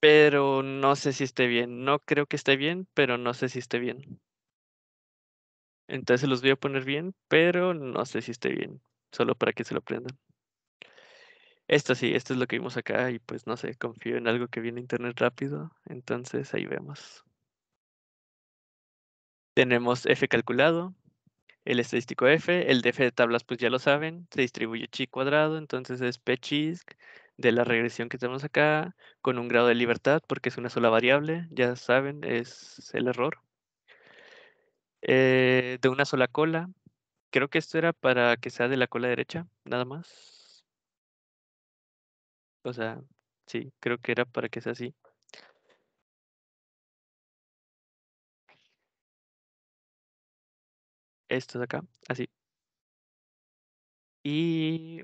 Speaker 1: pero no sé si esté bien. No creo que esté bien, pero no sé si esté bien. Entonces se los voy a poner bien, pero no sé si esté bien. Solo para que se lo aprendan. Esto sí, esto es lo que vimos acá y pues no sé, confío en algo que viene a internet rápido. Entonces ahí vemos. Tenemos f calculado, el estadístico f, el de f de tablas pues ya lo saben, se distribuye chi cuadrado, entonces es p de la regresión que tenemos acá con un grado de libertad porque es una sola variable, ya saben, es el error. Eh, de una sola cola, creo que esto era para que sea de la cola derecha, nada más. O sea, sí, creo que era para que sea así.
Speaker 2: esto de acá, así.
Speaker 1: Y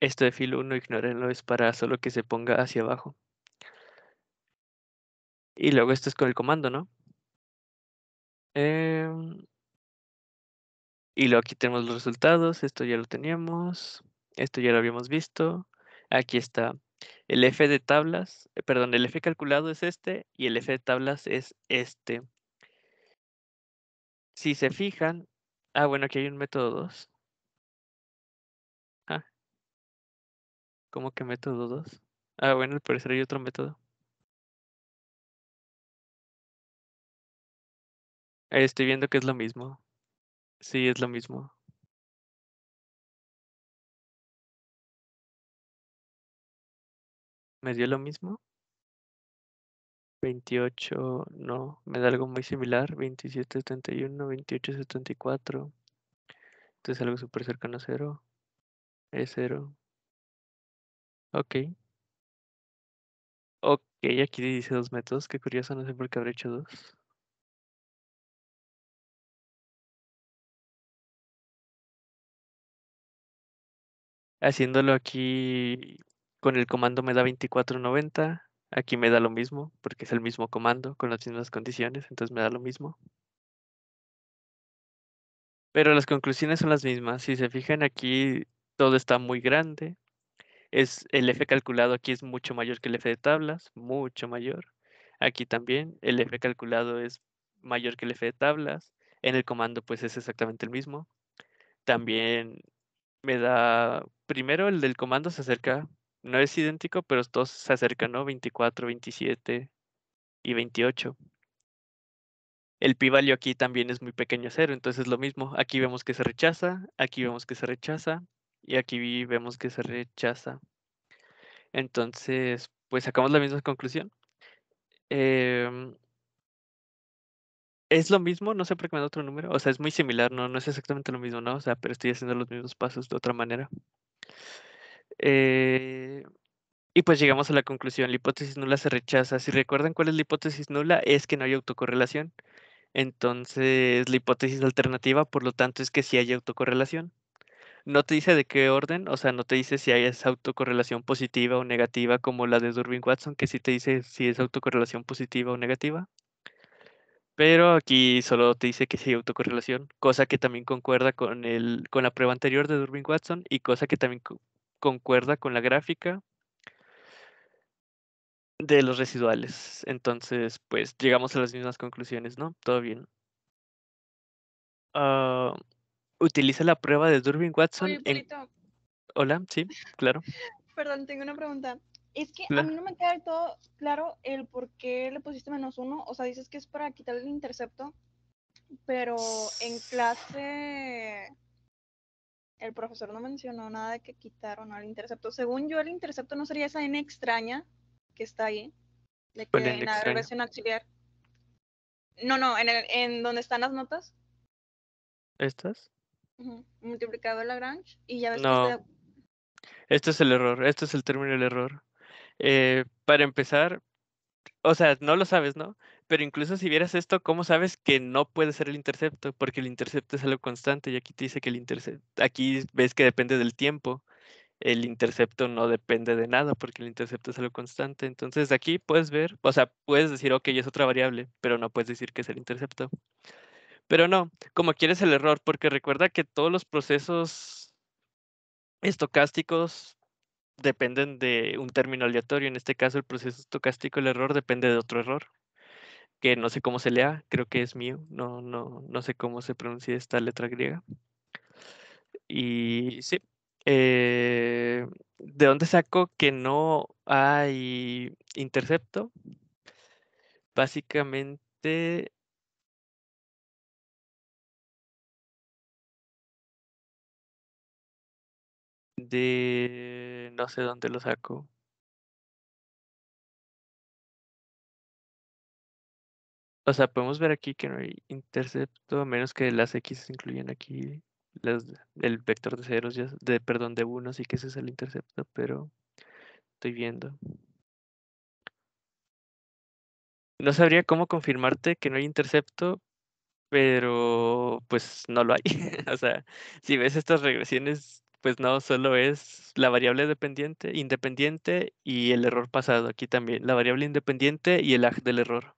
Speaker 1: esto de filo 1, ignórenlo, es para solo que se ponga hacia abajo. Y luego esto es con el comando, ¿no? Em, y luego aquí tenemos los resultados, esto ya lo teníamos, esto ya lo habíamos visto. Aquí está el F de tablas, eh, perdón, el F calculado es este y el F de tablas es este. Si se fijan, Ah, bueno, aquí hay un método
Speaker 2: 2. Ah. ¿Cómo que método 2? Ah, bueno, al parecer hay otro método. estoy viendo que es lo mismo. Sí, es lo mismo.
Speaker 1: ¿Me dio lo mismo? 28, no, me da algo muy similar, 27, 71, 28, 74. Entonces algo súper cercano a 0. Es 0. Ok. Ok, aquí dice dos métodos. Qué curioso, no sé por qué habré hecho dos. Haciéndolo aquí con el comando me da 2490 Aquí me da lo mismo, porque es el mismo comando con las mismas condiciones, entonces me da lo mismo. Pero las conclusiones son las mismas. Si se fijan aquí, todo está muy grande. Es, el F calculado aquí es mucho mayor que el F de tablas, mucho mayor. Aquí también el F calculado es mayor que el F de tablas. En el comando pues es exactamente el mismo. También me da, primero el del comando se acerca no es idéntico, pero todos se acercan, ¿no? 24, 27 y 28. El pivalio aquí también es muy pequeño cero, entonces es lo mismo. Aquí vemos que se rechaza, aquí vemos que se rechaza y aquí vemos que se rechaza. Entonces, pues sacamos la misma conclusión. Em, es lo mismo, no sé por qué me da otro número, o sea, es muy similar, no, no es exactamente lo mismo, ¿no? O sea, pero estoy haciendo los mismos pasos de otra manera. Eh, y pues llegamos a la conclusión, la hipótesis nula se rechaza. Si recuerdan cuál es la hipótesis nula, es que no hay autocorrelación. Entonces, la hipótesis alternativa, por lo tanto, es que sí hay autocorrelación. No te dice de qué orden, o sea, no te dice si hay esa autocorrelación positiva o negativa como la de Durbin-Watson, que sí te dice si es autocorrelación positiva o negativa. Pero aquí solo te dice que sí hay autocorrelación, cosa que también concuerda con, el, con la prueba anterior de Durbin-Watson y cosa que también concuerda con la gráfica de los residuales. Entonces, pues llegamos a las mismas conclusiones, ¿no? Todo bien. Ah, utiliza la prueba de Durbin-Watson. En... Hola, sí, claro.
Speaker 3: Perdón, tengo una pregunta. Es que a mí no me queda del todo claro el por qué le pusiste menos uno. O sea, dices que es para quitar el intercepto, pero en clase el profesor no mencionó nada de que quitaron al intercepto. Según yo, el intercepto no sería esa N extraña que está ahí, de que en la relación auxiliar. No, no, en, el, en donde están las notas. ¿Estas? Multiplicado de Lagrange y ya ves no. que está...
Speaker 1: Este es el error, este es el término del error. Eh, para empezar, o sea, no lo sabes, ¿no? pero incluso si vieras esto, ¿cómo sabes que no puede ser el intercepto? Porque el intercepto es algo constante y aquí te dice que el intercepto, aquí ves que depende del tiempo. El intercepto no depende de nada porque el intercepto es algo constante. Entonces aquí puedes ver, o sea, puedes decir, ok, es otra variable, pero no puedes decir que es el intercepto. Pero no, como quieres el error, porque recuerda que todos los procesos estocásticos dependen de un término aleatorio. En este caso, el proceso estocástico, el error depende de otro error que no sé cómo se lea, creo que es mío, no, no, no sé cómo se pronuncia esta letra griega. Y sí, eh, ¿de dónde saco que no hay intercepto? Básicamente...
Speaker 2: De... No sé dónde lo saco. O
Speaker 1: sea, podemos ver aquí que no hay intercepto, a menos que las X se incluyan aquí, el vector de ceros, de, perdón, de 1, así que ese es el intercepto, pero estoy viendo. No sabría cómo confirmarte que no hay intercepto, pero pues no lo hay. o sea, si ves estas regresiones, pues no, solo es la variable dependiente, independiente y el error pasado. Aquí también, la variable independiente y el lag del error.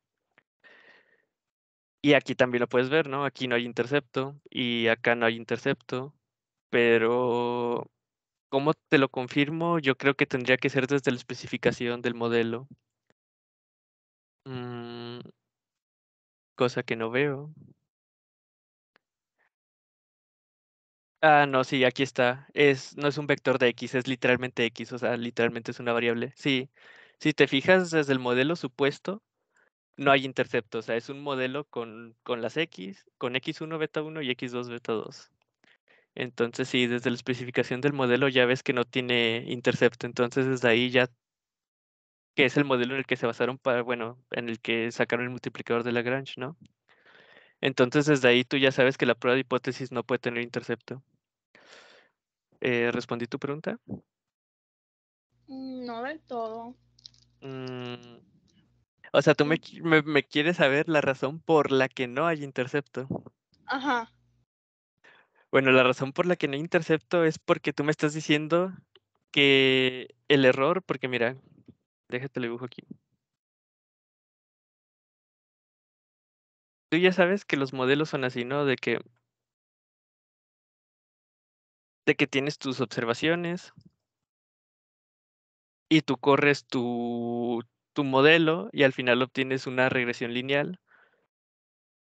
Speaker 1: Y aquí también lo puedes ver, ¿no? Aquí no hay intercepto y acá no hay intercepto, pero ¿cómo te lo confirmo? Yo creo que tendría que ser desde la especificación del modelo.
Speaker 2: Mm,
Speaker 1: cosa que no veo. Ah, no, sí, aquí está. Es, no es un vector de x, es literalmente x, o sea, literalmente es una variable. Sí, si te fijas desde el modelo supuesto, no hay intercepto, o sea, es un modelo con, con las X, con X1 beta 1 y X2 beta 2. Entonces, sí, desde la especificación del modelo ya ves que no tiene intercepto, entonces desde ahí ya, que es el modelo en el que se basaron para, bueno, en el que sacaron el multiplicador de Lagrange, ¿no? Entonces, desde ahí tú ya sabes que la prueba de hipótesis no puede tener intercepto. Eh, ¿Respondí tu pregunta?
Speaker 3: Mm, no del todo.
Speaker 1: Mm. O sea, tú me, quieres saber la razón por la que no hay intercepto. Ajá. Bueno, la razón por la que no hay intercepto es porque tú me estás diciendo que el error, porque mira, déjate el dibujo aquí.
Speaker 2: Tú ya sabes que los modelos son así, ¿no? De que
Speaker 1: de que tienes tus observaciones y tú corres tu, tu modelo y al final obtienes una regresión lineal.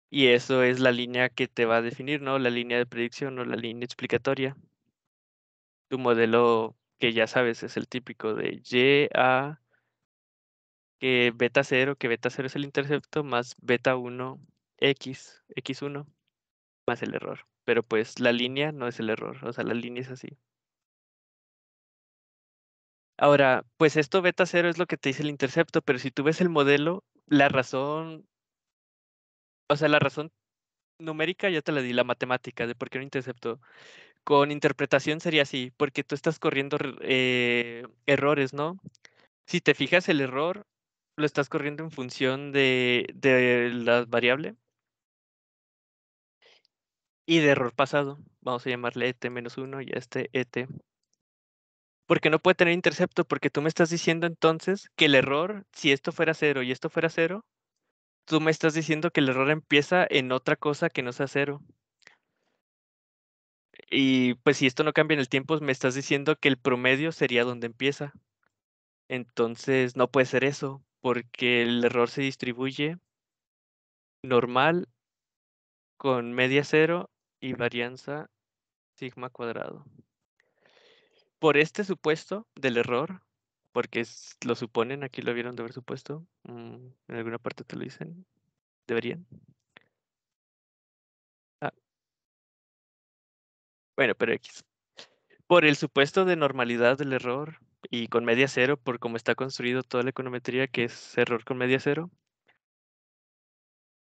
Speaker 1: Y eso es la línea que te va a definir, ¿no? La línea de predicción o la línea explicatoria. Tu modelo que ya sabes es el típico de Y a que beta 0, que beta 0 es el intercepto, más beta 1 x, x1, más el error. Pero pues la línea no es el error, o sea, la línea es así. Ahora, pues esto beta cero es lo que te dice el intercepto, pero si tú ves el modelo, la razón, o sea, la razón numérica ya te la di, la matemática de por qué un intercepto. Con interpretación sería así, porque tú estás corriendo eh, errores, ¿no? Si te fijas el error, lo estás corriendo en función de, la variable y de error pasado. Vamos a llamarle et-1 y este et porque no puede tener intercepto, porque tú me estás diciendo entonces que el error, si esto fuera cero y esto fuera cero, tú me estás diciendo que el error empieza en otra cosa que no sea cero. Y pues si esto no cambia en el tiempo, me estás diciendo que el promedio sería donde empieza. Entonces no puede ser eso, porque el error se distribuye normal con media cero y varianza sigma cuadrado por este supuesto del error, porque lo suponen, aquí lo vieron de haber supuesto, mm, en alguna parte te lo dicen,
Speaker 2: deberían. Ah.
Speaker 1: Bueno, pero X. Por el supuesto de normalidad del error y con media cero, por cómo está construido toda la econometría, que es error con media cero,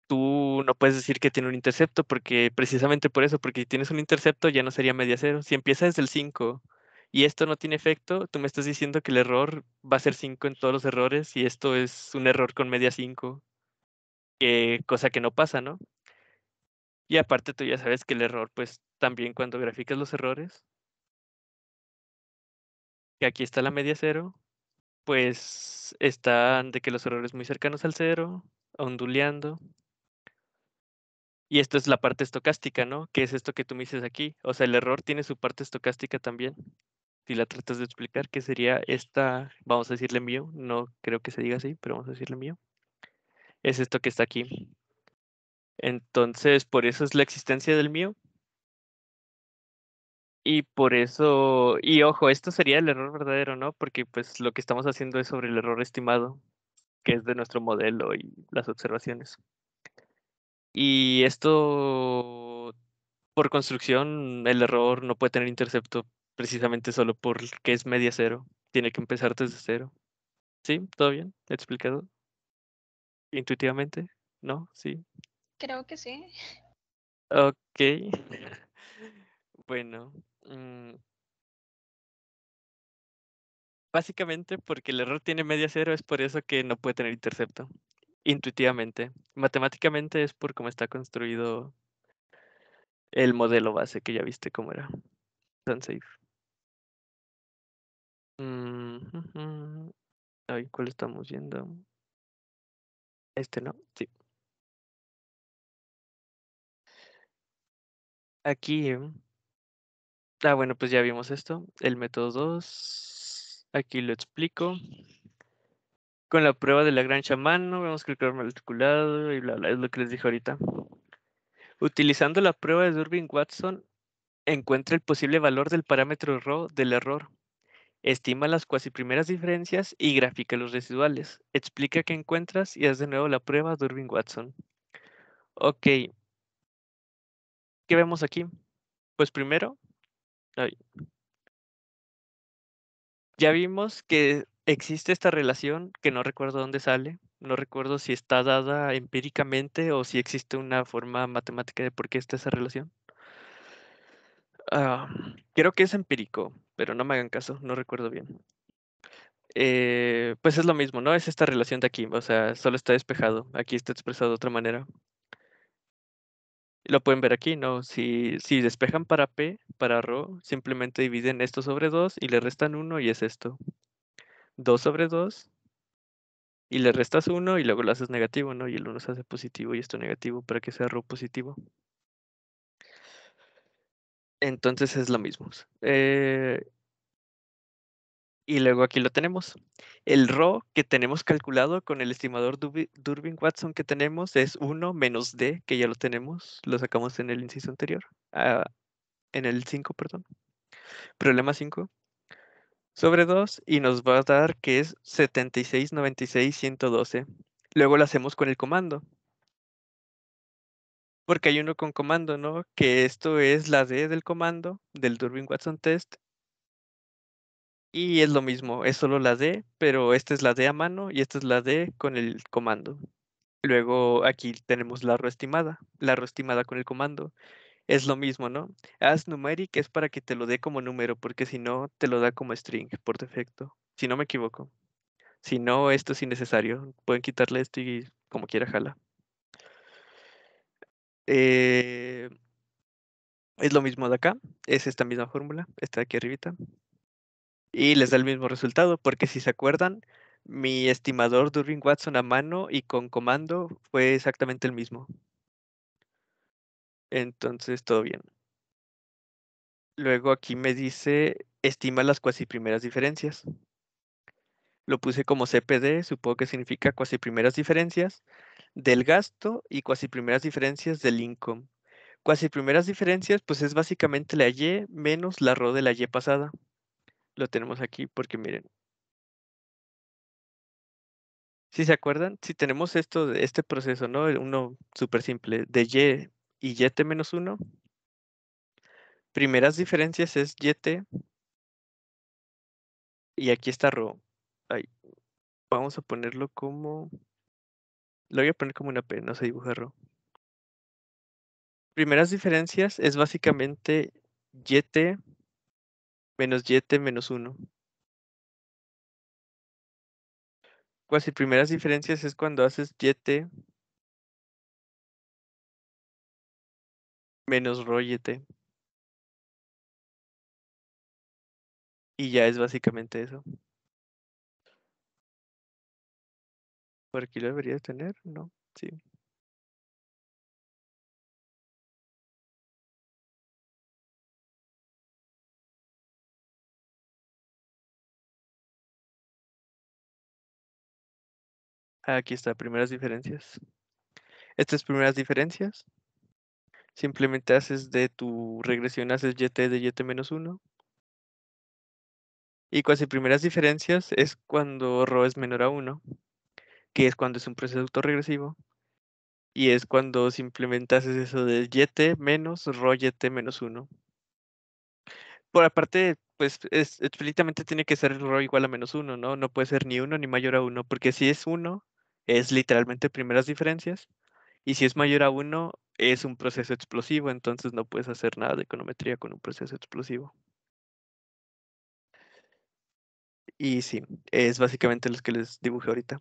Speaker 1: tú no puedes decir que tiene un intercepto, porque precisamente por eso, porque si tienes un intercepto ya no sería media cero. Si empieza desde el 5 y esto no tiene efecto, tú me estás diciendo que el error va a ser 5 en todos los errores y esto es un error con media 5, eh, cosa que no pasa, ¿no? Y aparte tú ya sabes que el error, pues también cuando graficas los errores, que aquí está la media 0, pues están de que los errores muy cercanos al 0, onduleando. Y esto es la parte estocástica, ¿no? Que es esto que tú me dices aquí. O sea, el error tiene su parte estocástica también si la tratas de explicar, que sería esta, vamos a decirle mío no creo que se diga así, pero vamos a decirle mío es esto que está aquí. Entonces, por eso es la existencia del mío. Y por eso, y ojo, esto sería el error verdadero, ¿no? Porque pues lo que estamos haciendo es sobre el error estimado, que es de nuestro modelo y las observaciones. Y esto, por construcción, el error no puede tener intercepto precisamente solo porque es media cero. Tiene que empezar desde cero. ¿Sí? ¿Todo bien? ¿He explicado? ¿Intuitivamente? ¿No? ¿Sí?
Speaker 3: Creo que sí.
Speaker 1: Ok. bueno. Mm. Básicamente porque el error tiene media cero es por eso que no puede tener intercepto. Intuitivamente. Matemáticamente es por cómo está construido el modelo base que ya viste cómo era. Tan
Speaker 2: ¿cuál estamos viendo? Este no, sí. Aquí. Mm,
Speaker 1: ah, bueno, pues ya vimos esto. El método 2. Aquí lo explico. Con la prueba de la gran mano, vemos que el color articulado y bla, bla, es lo que les dije ahorita. Utilizando la prueba de Durbin-Watson, encuentra el posible valor del parámetro del error Estima las cuasi primeras diferencias y grafica los residuales. Explica qué encuentras y haz de nuevo la prueba durbin Watson. Ok. ¿Qué vemos aquí? Pues primero, ya vimos que existe esta relación que no recuerdo dónde sale. No recuerdo si está dada empíricamente o si existe una forma matemática de por qué está esa relación. Ah, creo que es empírico pero no me hagan caso, no recuerdo bien. Eh, pues es lo mismo, ¿no? Es esta relación de aquí, o sea, solo está despejado, aquí está expresado de otra manera. Lo pueden ver aquí, ¿no? Si, si despejan para P, para Rho, simplemente dividen esto sobre 2 y le restan 1 y es esto. 2 sobre 2 y le restas 1 y luego lo haces negativo, ¿no? Y el 1 se hace positivo y esto negativo para que sea Rho positivo. Entonces es lo mismo. Eh y luego aquí lo tenemos. El ρ que tenemos calculado con el estimador Durbin-Watson que tenemos es 1 menos D, que ya lo tenemos, lo sacamos en el inciso anterior, ah, en el 5, perdón. Problema 5. Sobre 2 y nos va a dar que es 76, 96, 112. Luego lo hacemos con el comando porque hay uno con comando, ¿no? Que esto es la D del comando del Durbin Watson Test. Y es lo mismo, es solo la D, pero esta es la D a mano y esta es la D con el comando. Luego aquí tenemos la estimada, la estimada con el comando. Es lo mismo, ¿no? As numeric es para que te lo dé como número, porque si no, te lo da como string por defecto, si no me equivoco. Si no, esto es innecesario. Pueden quitarle esto y como quiera jala. Eh, es lo mismo de acá, es esta misma fórmula, esta de aquí arribita. Y les da el mismo resultado, porque si se acuerdan, mi estimador Durbin Watson a mano y con comando fue exactamente el mismo. Entonces, todo bien. Luego aquí me dice, estima las cuasi primeras diferencias. Lo puse como CPD, supongo que significa cuasi primeras diferencias del gasto y cuasi primeras diferencias del income. Cuasi primeras diferencias, pues es básicamente la Y menos la RO de la Y pasada. Lo tenemos aquí porque miren. Si se acuerdan, si tenemos esto, este proceso, ¿no? Uno súper simple, de Y y YT menos 1. Primeras diferencias es YT. Y aquí está RO. Vamos a ponerlo como lo voy a poner como una no se dibujarlo. Primeras diferencias es básicamente
Speaker 2: yete
Speaker 1: menos yete menos 1. Cuasi pues primeras diferencias es cuando haces yete
Speaker 2: menos rollete. Y ya es básicamente eso. Por aquí lo debería tener, ¿no? Sí.
Speaker 1: Aquí está, primeras diferencias. Estas primeras diferencias. Simplemente haces de tu regresión, haces yt de yt menos 1. Y cuasi primeras diferencias es cuando rho es menor a 1 que es cuando es un proceso autorregresivo, y es cuando simplemente haces eso de yete menos yt menos 1. Por aparte, pues explícitamente tiene que ser ro igual a menos 1, ¿no? No puede ser ni 1 ni mayor a 1, porque si es 1, es literalmente primeras diferencias, y si es mayor a 1, es un proceso explosivo, entonces no puedes hacer nada de econometría con un proceso explosivo. Y sí, es básicamente los que les dibujé ahorita.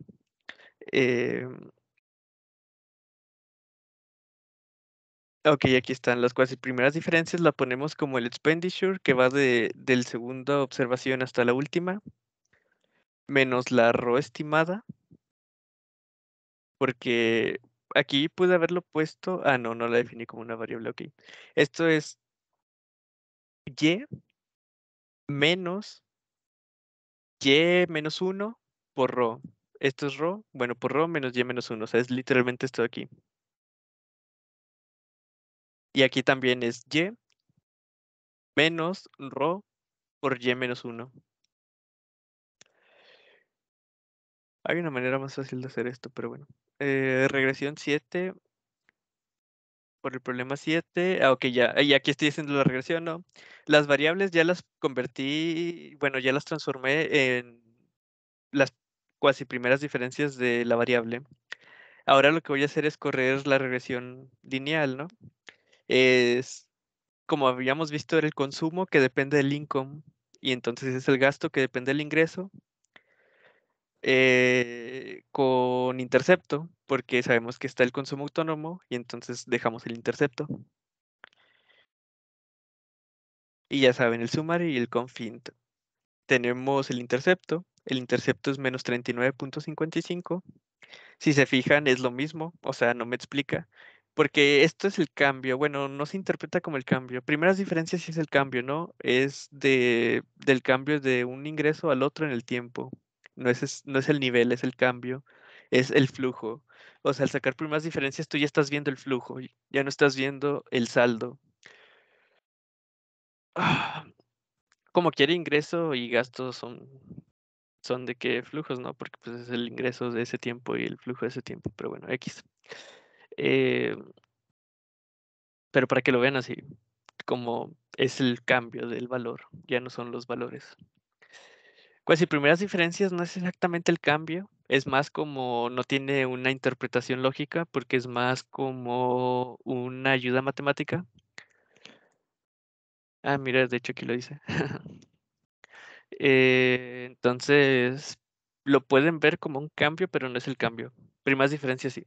Speaker 1: Eh, ok, aquí están las cuasi primeras diferencias. La ponemos como el expenditure, que va de, del segunda observación hasta la última, menos la rho estimada, porque aquí pude haberlo puesto. Ah, no, no la definí como una variable, ok. Esto es y menos y menos 1 por rho esto es rho, bueno, por rho menos y menos 1, o sea, es literalmente esto aquí. Y aquí también es y menos rho por y menos 1. Hay una manera más fácil de hacer esto, pero bueno. Eh, regresión 7 por el problema 7. Ah, ok, ya. Y aquí estoy haciendo la regresión, ¿no? Las variables ya las convertí, bueno, ya las transformé en las cuasi primeras diferencias de la variable. Ahora lo que voy a hacer es correr la regresión lineal, ¿no? Es, como habíamos visto, era el consumo que depende del income y entonces es el gasto que depende del ingreso eh, con intercepto, porque sabemos que está el consumo autónomo y entonces dejamos el intercepto. Y ya saben, el sumar y el confint. Tenemos el intercepto, el intercepto es menos 39.55. Si se fijan, es lo mismo, o sea, no me explica, porque esto es el cambio, bueno, no se interpreta como el cambio. Primeras diferencias sí es el cambio, ¿no? Es de, del cambio de un ingreso al otro en el tiempo. No es, no es el nivel, es el cambio, es el flujo. O sea, al sacar primeras diferencias tú ya estás viendo el flujo, ya no estás viendo el saldo. Ah, como quiere ingreso y gasto son son de qué flujos, ¿no? Porque pues es el ingreso de ese tiempo y el flujo de ese tiempo, pero bueno, X. Eh, pero para que lo vean así, como es el cambio del valor, ya no son los valores. Pues si primeras diferencias no es exactamente el cambio, es más como no tiene una interpretación lógica, porque es más como una ayuda matemática. Ah, mira, de hecho aquí lo dice. Eh, entonces, lo pueden ver como un cambio, pero no es el cambio. Primas diferencias sí.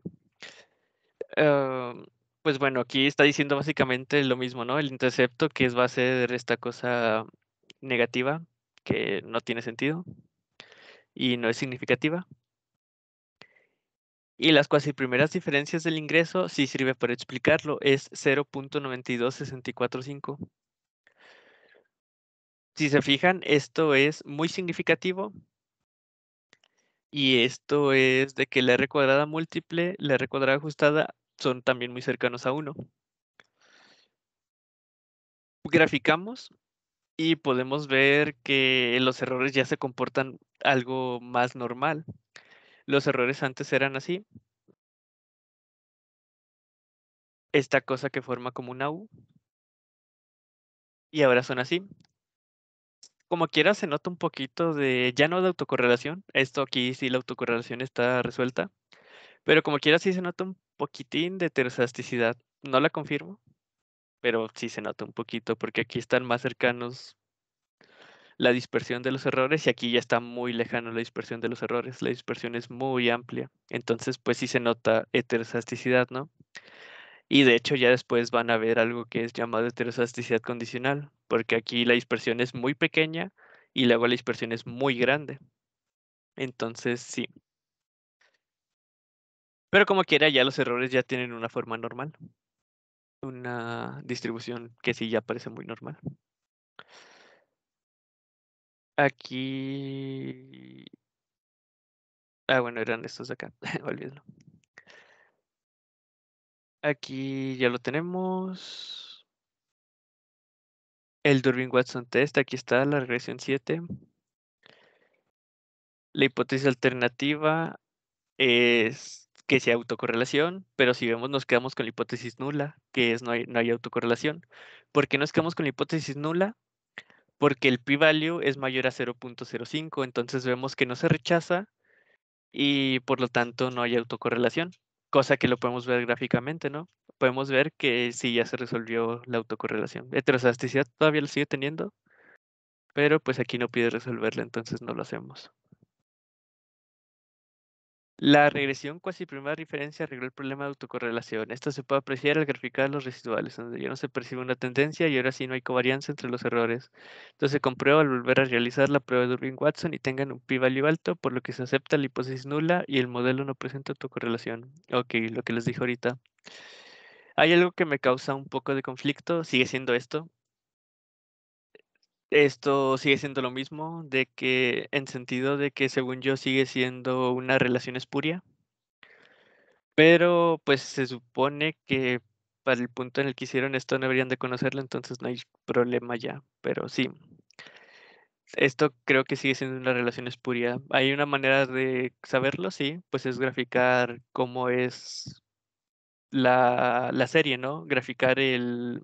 Speaker 1: Em, pues bueno, aquí está diciendo básicamente lo mismo, ¿no? El intercepto que es base de esta cosa negativa, que no tiene sentido y no es significativa. Y las cuasi primeras diferencias del ingreso Si sirve para explicarlo, es 0.92645 si se fijan, esto es muy significativo. Y esto es de que la R cuadrada múltiple, la R cuadrada ajustada son también muy cercanos a 1. Graficamos y podemos ver que los errores ya se comportan algo más normal. Los errores antes eran así. Esta cosa que forma como una U. Y ahora son así como quiera se nota un poquito de, ya no de autocorrelación, esto aquí sí la autocorrelación está resuelta, pero como quiera sí se nota un poquitín de tersasticidad, no la confirmo, pero sí se nota un poquito porque aquí están más cercanos la dispersión de los errores y aquí ya está muy lejano la dispersión de los errores, la dispersión es muy amplia, entonces pues sí se nota heterosasticidad, ¿no? Y de hecho ya después van a ver algo que es llamado heterosasticidad condicional, porque aquí la dispersión es muy pequeña y luego la dispersión es muy grande. Entonces, sí. Pero como quiera, ya los errores ya tienen una forma normal. Una distribución que sí ya parece muy normal. Aquí...
Speaker 2: Ah, bueno, eran estos de acá. Olvídalo.
Speaker 1: Aquí ya lo tenemos. El Durbin Watson test, aquí está la regresión 7. La hipótesis alternativa es que sea autocorrelación, pero si vemos nos quedamos con la hipótesis nula, que es no hay, no hay autocorrelación. ¿Por qué nos quedamos con la hipótesis nula? Porque el p-value es mayor a 0.05, entonces vemos que no se rechaza y por lo tanto no hay autocorrelación cosa que lo podemos ver gráficamente, ¿no? Podemos ver que sí ya se resolvió la autocorrelación. Heterosasticidad todavía lo sigue teniendo, pero pues aquí no pide resolverla, entonces no lo hacemos. La regresión cuasi primera diferencia arregló el problema de autocorrelación. Esto se puede apreciar al graficar los residuales, donde ya no se percibe una tendencia y ahora sí no hay covarianza entre los errores. Entonces se comprueba al volver a realizar la prueba de durbin watson y tengan un p-value alto, por lo que se acepta la hipótesis nula y el modelo no presenta autocorrelación. Ok, lo que les dije ahorita. Hay algo que me causa un poco de conflicto, sigue siendo esto, esto sigue siendo lo mismo, de que en sentido de que según yo sigue siendo una relación espuria, pero pues se supone que para el punto en el que hicieron esto no deberían de conocerlo, entonces no hay problema ya, pero sí. Esto creo que sigue siendo una relación espuria. Hay una manera de saberlo, sí, pues es graficar cómo es la, la serie, ¿no? Graficar el,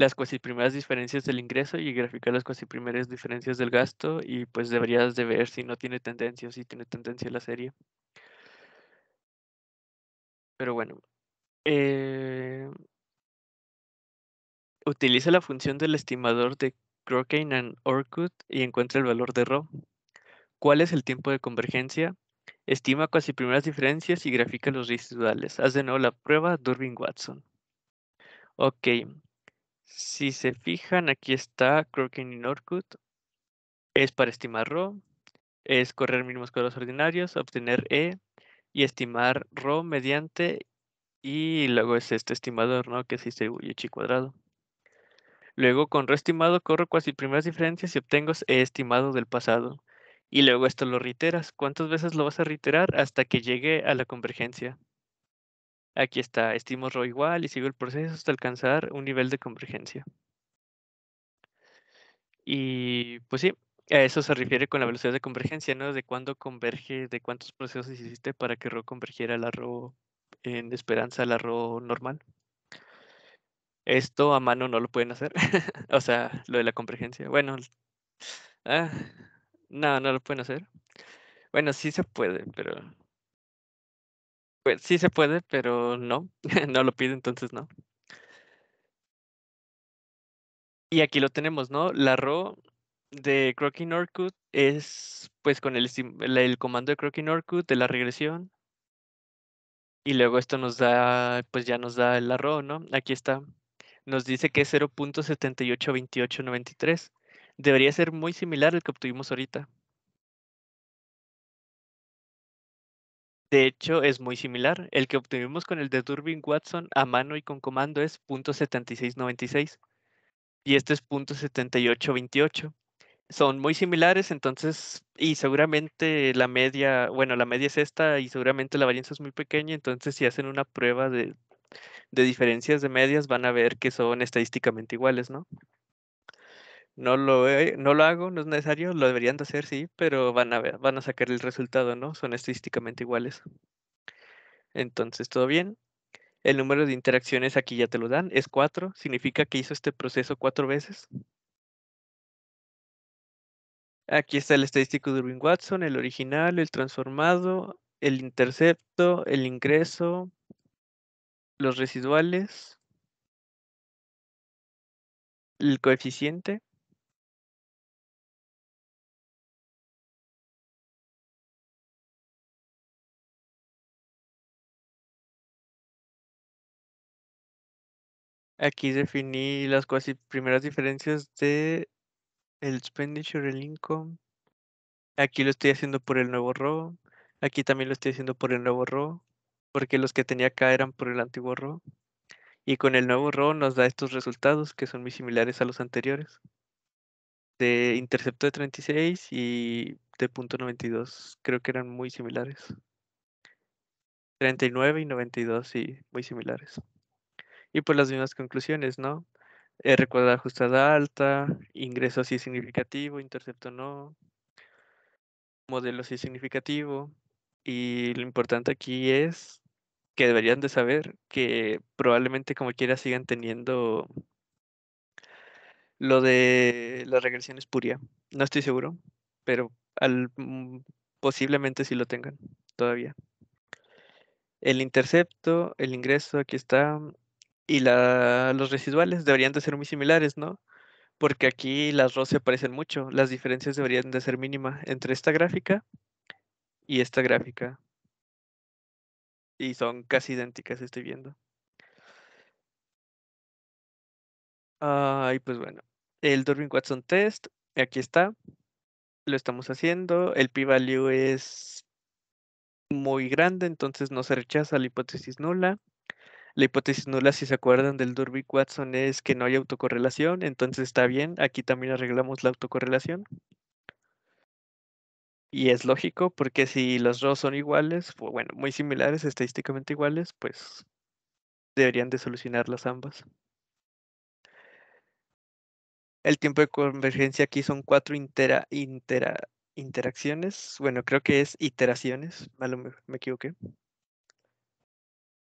Speaker 1: las cuasi primeras diferencias del ingreso y graficar las cuasi primeras diferencias del gasto y pues deberías de ver si no tiene tendencia o si tiene tendencia la serie. Pero bueno. Eh, utiliza la función del estimador de Crocane and Orkut y encuentra el valor de Rho. ¿Cuál es el tiempo de convergencia? Estima cuasi primeras diferencias y grafica los residuales. Haz de nuevo la prueba Durbin-Watson. Ok, si se fijan, aquí está Croken y Orkut. Es para estimar RO, es correr mínimos cuadrados ordinarios, obtener E y estimar RO mediante y luego es este estimador, ¿no? Que se distribuye chi cuadrado. Luego con RO estimado corro cuasi primeras diferencias y obtengo E estimado del pasado. Y luego esto lo reiteras. ¿Cuántas veces lo vas a reiterar hasta que llegue a la convergencia? Aquí está, estimo rho igual y sigo el proceso hasta alcanzar un nivel de convergencia. Y pues sí, a eso se refiere con la velocidad de convergencia, ¿no? De cuándo converge, de cuántos procesos hiciste para que Rho convergiera a la Rho en esperanza, a la Rho normal. Esto a mano no lo pueden hacer. o sea, lo de la convergencia. Bueno, ah, no, no lo pueden hacer. Bueno, sí se puede, pero pues sí se puede, pero no, no lo pide, entonces no. Y aquí lo tenemos, ¿no? La RO de Crocking Orkut es pues con el, el comando de Crocking Orkut de la regresión. Y luego esto nos da, pues ya nos da el ro, ¿no? Aquí está. Nos dice que es 0.782893. Debería ser muy similar al que obtuvimos ahorita. De hecho, es muy similar. El que obtuvimos con el de Durbin Watson a mano y con comando es .7696 y este es .7828. Son muy similares, entonces, y seguramente la media, bueno, la media es esta y seguramente la varianza es muy pequeña, entonces si hacen una prueba de diferencias de medias van a ver que son estadísticamente iguales, ¿no? no lo, no lo hago, no es necesario, lo deberían de hacer, sí, pero van a, van a sacar el resultado, ¿no? Son estadísticamente iguales. Entonces, todo bien. El número de interacciones aquí ya te lo dan, es cuatro significa que hizo este proceso cuatro veces. Aquí está el estadístico de Watson, el original, el transformado, el intercepto, el ingreso, los residuales, el coeficiente Aquí definí las cuasi primeras diferencias de el expenditure, el income. Aquí lo estoy haciendo por el nuevo row. Aquí también lo estoy haciendo por el nuevo row. Porque los que tenía acá eran por el antiguo row. Y con el nuevo row nos da estos resultados que son muy similares a los anteriores. De intercepto de 36 y de punto .92. Creo que eran muy similares. 39 y 92, sí, muy similares y pues las mismas conclusiones, ¿no? Eh, R cuadrada ajustada alta, ingreso sí significativo, intercepto no, modelo sí significativo. Y lo importante aquí es que deberían de saber que probablemente como quiera sigan teniendo lo de la regresión espuria. No estoy seguro, pero al, mm, posiblemente sí lo tengan todavía. El intercepto, el ingreso, aquí está y la, los residuales deberían de ser muy similares, ¿no? Porque aquí las ros se parecen mucho, las diferencias deberían de ser mínimas entre esta gráfica y esta gráfica. Y son casi idénticas, estoy viendo. Ah, y pues bueno, el Durbin Watson test, aquí está, lo estamos haciendo, el p-value es muy grande, entonces no se rechaza la hipótesis nula. La hipótesis nula, si se acuerdan del Durby-Watson, es que no hay autocorrelación, entonces está bien, aquí también arreglamos la autocorrelación. Y es lógico, porque si los dos son iguales, bueno, muy similares, estadísticamente iguales, pues deberían de solucionarlas ambas. El tiempo de convergencia aquí son cuatro interacciones. Bueno, creo que es iteraciones, malo me equivoqué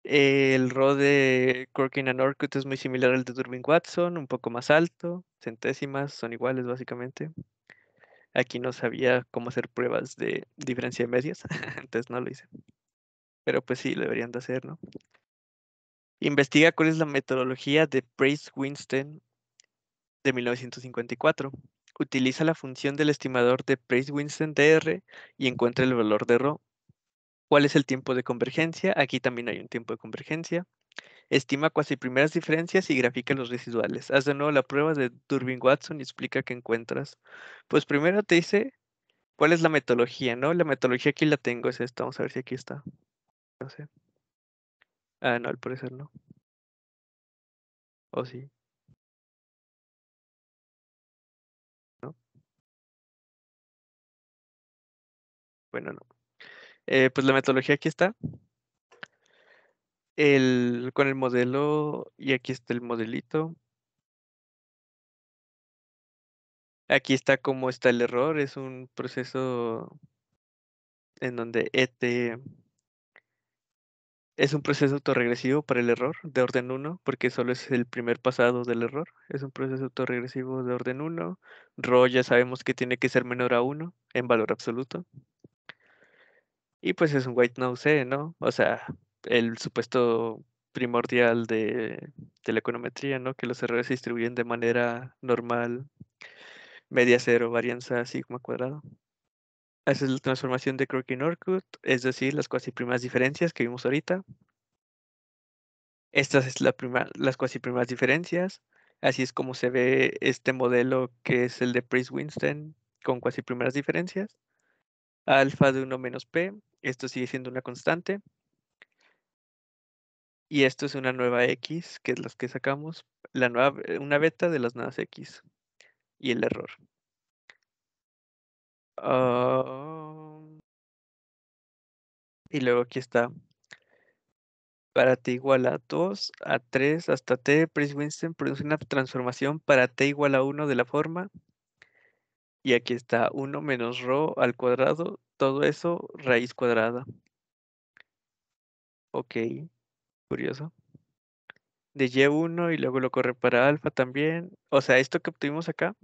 Speaker 1: el rol de Corkin and Orkut es muy similar al de Durbin Watson, un poco más alto, centésimas, son iguales básicamente. Aquí no sabía cómo hacer pruebas de diferencia de medias, entonces no lo hice. Pero pues sí, lo deberían de hacer, ¿no? Investiga cuál es la metodología de price Winston de 1954. Utiliza la función del estimador de price Winston DR y encuentra el valor de Rho. ¿Cuál es el tiempo de convergencia? Aquí también hay un tiempo de convergencia. Estima cuasi primeras diferencias y grafica los residuales. Haz de nuevo la prueba de Durbin-Watson y explica qué encuentras. Pues primero te dice cuál es la metodología, ¿no? La metodología aquí la tengo, es esta. Vamos a ver si aquí está. No sé. Ah, no, al parecer no.
Speaker 2: ¿O sí? ¿No? Bueno, no.
Speaker 1: Eh, pues la metodología aquí está. El, con el modelo, y aquí está el modelito. Aquí está cómo está el error, es un proceso en donde ET este es un proceso autoregresivo para el error de orden 1, porque solo es el primer pasado del error. Es un proceso autoregresivo de orden 1. Rho ya sabemos que tiene que ser menor a 1 en valor absoluto. Y pues es un white noise ¿no? O sea, el supuesto primordial de, la econometría, ¿no? Que los errores se distribuyen de manera normal, media cero, varianza, sigma cuadrado. Esa es la transformación de y Norcutt, es decir, las cuasi primas diferencias que vimos ahorita. Estas es la prima, las cuasi primas diferencias. Así es como se ve este modelo que es el de Price-Winston con cuasi primeras diferencias. Alfa de 1 menos P esto sigue siendo una constante. Y esto es una nueva X, que es la que sacamos, la nueva, eh, una beta de las nuevas X. Y el error. Ah. y luego aquí está. Para t igual a 2, a 3, hasta t, price Winston produce una transformación para t igual a 1 de la forma. Y aquí está 1 menos rho al cuadrado todo eso raíz cuadrada. Ok, curioso. De Y1 y luego lo corre para alfa también. O sea, esto que obtuvimos acá,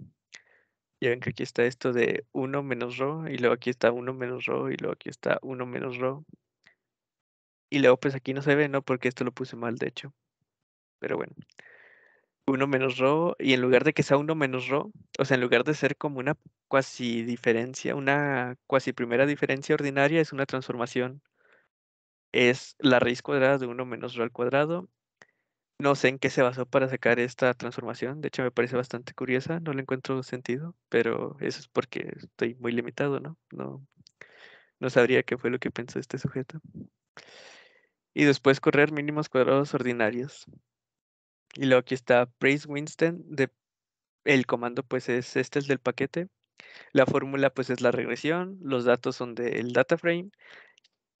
Speaker 1: ya ven que aquí está esto de 1 menos rho, y luego aquí está 1 menos rho, y luego aquí está 1 menos rho. Y luego pues aquí no se ve, ¿no? Porque esto lo puse mal, de hecho. Pero bueno. 1 menos ρ, y en lugar de que sea 1 menos ρ, o sea, en lugar de ser como una cuasi diferencia, una cuasi primera diferencia ordinaria, es una transformación. Es la raíz cuadrada de 1 menos ρ al cuadrado. No sé en qué se basó para sacar esta transformación, de hecho me parece bastante curiosa, no le encuentro sentido, pero eso es porque estoy muy limitado, ¿no? No, no sabría qué fue lo que pensó este sujeto. Y después correr mínimos cuadrados ordinarios. Y luego aquí está Praise Winston, el comando pues es, este es del paquete. La fórmula pues es la regresión, los datos son del data frame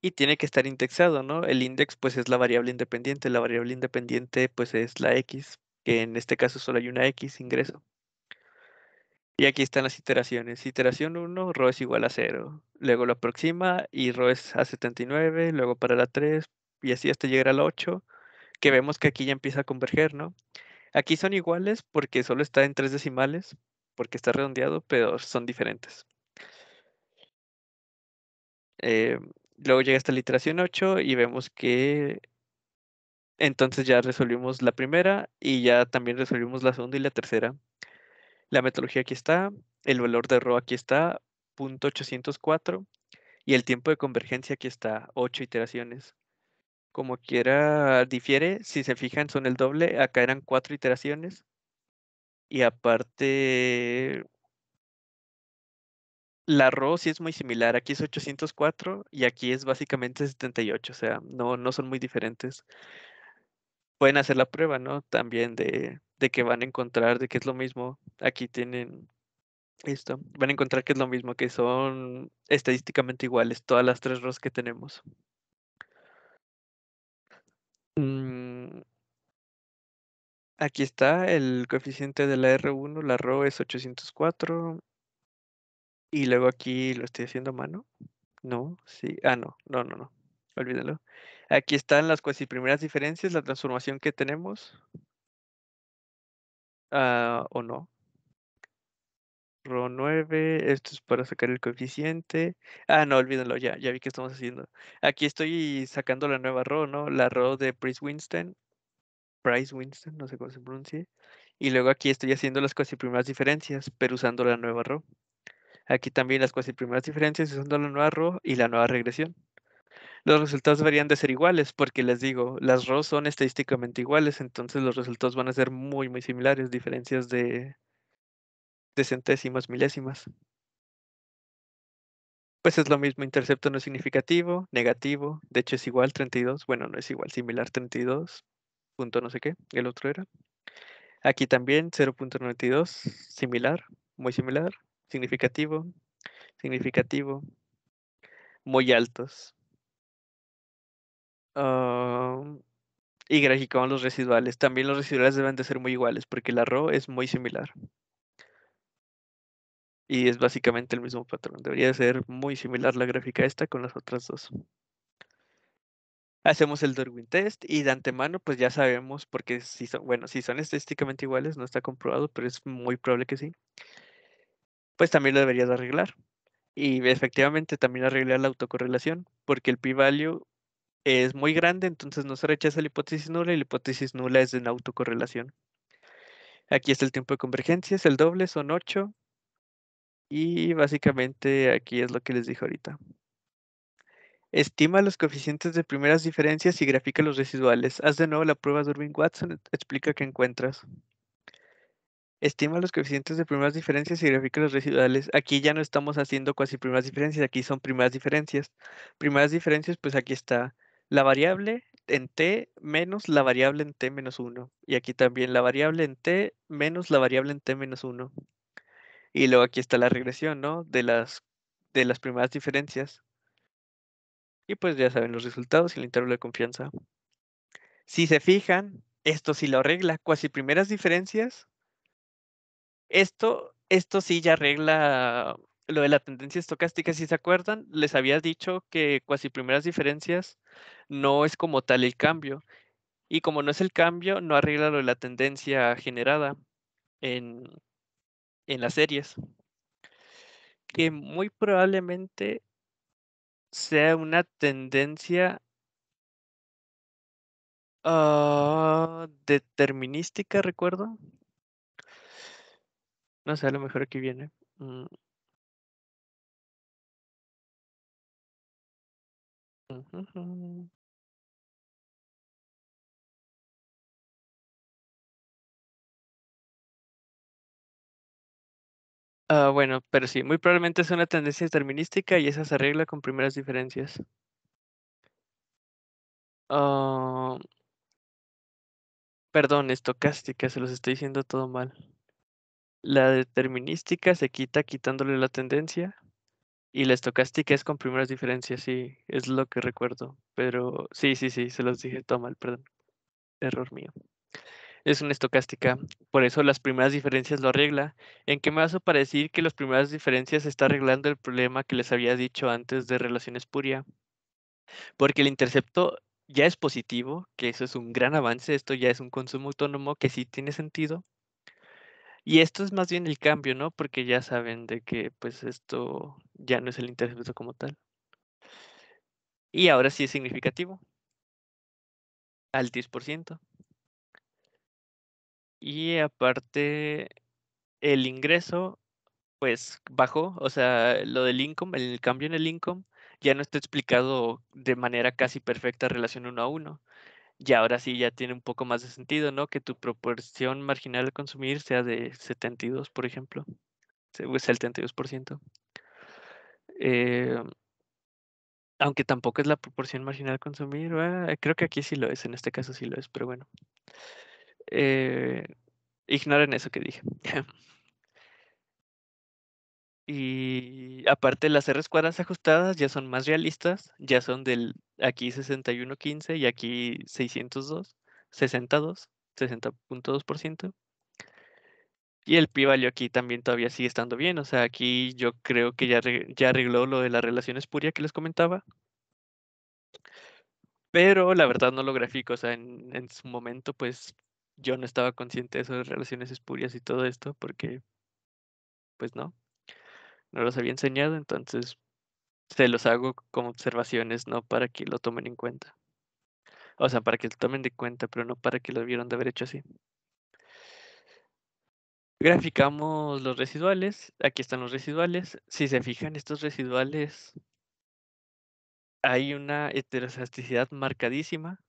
Speaker 1: y tiene que estar indexado, ¿no? El index pues es la variable independiente, la variable independiente pues es la X, que en este caso solo hay una X ingreso. Y aquí están las iteraciones. Iteración 1, row es igual a 0. Luego lo aproxima y row es a 79. Luego para la 3 y así hasta llegar a la 8 que vemos que aquí ya empieza a converger, ¿no? Aquí son iguales porque solo está en tres decimales, porque está redondeado, pero son diferentes. Eh, luego llega la iteración 8 y vemos que entonces ya resolvimos la primera y ya también resolvimos la segunda y la tercera. La metodología aquí está, el valor de rho aquí está, punto 804, y el tiempo de convergencia aquí está, 8 iteraciones como quiera difiere. Si se fijan, son el doble. Acá eran cuatro iteraciones. Y aparte, la RO si es muy similar. Aquí es 804 y aquí es básicamente 78. O sea, no, no son muy diferentes. Pueden hacer la prueba, ¿no? También de, de que van a encontrar, de que es lo mismo. Aquí tienen esto. Van a encontrar que es lo mismo, que son estadísticamente iguales todas las tres ROs que tenemos. Mm, aquí está el coeficiente de la R1, la RO es 804. Y luego aquí lo estoy haciendo a mano. No, sí. Ah, no, no, no, no. Olvídalo. Aquí están las cuasi primeras diferencias, la transformación que tenemos. Ah, o no. Ro 9, esto es para sacar el coeficiente. Ah, no, olvídenlo, ya, ya vi que estamos haciendo. Aquí estoy sacando la nueva Ro, ¿no? La Ro de Price Winston. Price Winston, no sé cómo se pronuncie. Y luego aquí estoy haciendo las cuasi primeras diferencias, pero usando la nueva Ro. Aquí también las cuasi primeras diferencias usando la nueva Ro y la nueva regresión. Los resultados deberían de ser iguales, porque les digo, las Ro son estadísticamente iguales, entonces los resultados van a ser muy, muy similares, diferencias de de centésimas milésimas. Pues es lo mismo, intercepto no es significativo, negativo, de hecho es igual 32, bueno, no es igual, similar 32, punto no sé qué, el otro era. Aquí también 0.92, similar, muy similar, significativo, significativo, muy altos. Ah, y graficamos los residuales. También los residuales deben de ser muy iguales porque la RO es muy similar. Y es básicamente el mismo patrón. Debería ser muy similar la gráfica esta con las otras dos. Hacemos el Darwin test y de antemano pues ya sabemos porque si son, bueno, si son estadísticamente iguales no está comprobado, pero es muy probable que sí. Pues también lo deberías arreglar. Y efectivamente también arreglar la autocorrelación porque el p-value es muy grande, entonces no se rechaza la hipótesis nula y la hipótesis nula es en autocorrelación. Aquí está el tiempo de convergencia, es el doble son 8, y básicamente aquí es lo que les dije ahorita. Estima los coeficientes de primeras diferencias y grafica los residuales. Haz de nuevo la prueba de Durbin-Watson. Explica qué encuentras. Estima los coeficientes de primeras diferencias y grafica los residuales. Aquí ya no estamos haciendo cuasi primeras diferencias, aquí son primeras diferencias. Primeras diferencias, pues aquí está la variable en t menos la variable en t menos 1. Y aquí también la variable en t menos la variable en t menos 1. Y luego aquí está la regresión, ¿no? De las, de las primeras diferencias. Y pues ya saben los resultados y el intervalo de confianza. Si se fijan, esto sí lo arregla. Cuasi primeras diferencias. Esto, esto sí ya arregla lo de la tendencia estocástica. Si se acuerdan, les había dicho que cuasi primeras diferencias no es como tal el cambio. Y como no es el cambio, no arregla lo de la tendencia generada en, en las series, que muy probablemente sea una tendencia ah, determinística, recuerdo. No sé, a lo mejor
Speaker 2: aquí viene. Mm.
Speaker 1: Ah, bueno, pero sí, muy probablemente es una tendencia determinística y esa se arregla con primeras diferencias. Ah, perdón, estocástica, se los estoy diciendo todo mal. La determinística se quita quitándole la tendencia y la estocástica es con primeras diferencias, sí, es lo que recuerdo. Pero sí, sí, sí, se los dije todo mal, perdón. Error mío es una estocástica, por eso las primeras diferencias lo arregla. ¿En qué me vas a parecer que las primeras diferencias está arreglando el problema que les había dicho antes de relaciones puria? Porque el intercepto ya es positivo, que eso es un gran avance, esto ya es un consumo autónomo que sí tiene sentido. Y esto es más bien el cambio, ¿no? Porque ya saben de que pues esto ya no es el intercepto como tal. Y ahora sí es significativo. Al 10%. Y aparte, el ingreso, pues bajó, o sea, lo del income, el cambio en el income, ya no está explicado de manera casi perfecta relación uno a uno. Y ahora sí ya tiene un poco más de sentido, ¿no? Que tu proporción marginal al consumir sea de 72, por ejemplo. Pues 72%. Eh, em, aunque tampoco es la proporción marginal consumir. Ah, creo que aquí sí lo es, en este caso sí lo es, pero bueno. Eh, ignoren eso que dije. y aparte las R cuadradas ajustadas ya son más realistas, ya son del aquí 61.15 y aquí 602, 62, 60.2%. Y el p value aquí también todavía sigue estando bien. O sea, aquí yo creo que ya, ya arregló lo de la relación espuria que les comentaba. Pero la verdad no lo grafico. O sea, en, en su momento, pues yo no estaba consciente de esas relaciones espurias y todo esto, porque, pues no, no los había enseñado, entonces se los hago como observaciones, no para que lo tomen en cuenta. O sea, para que lo tomen de cuenta, pero no para que lo vieron de haber hecho así. Graficamos los residuales. Aquí están los residuales. Si se fijan, estos residuales hay una heterosasticidad marcadísima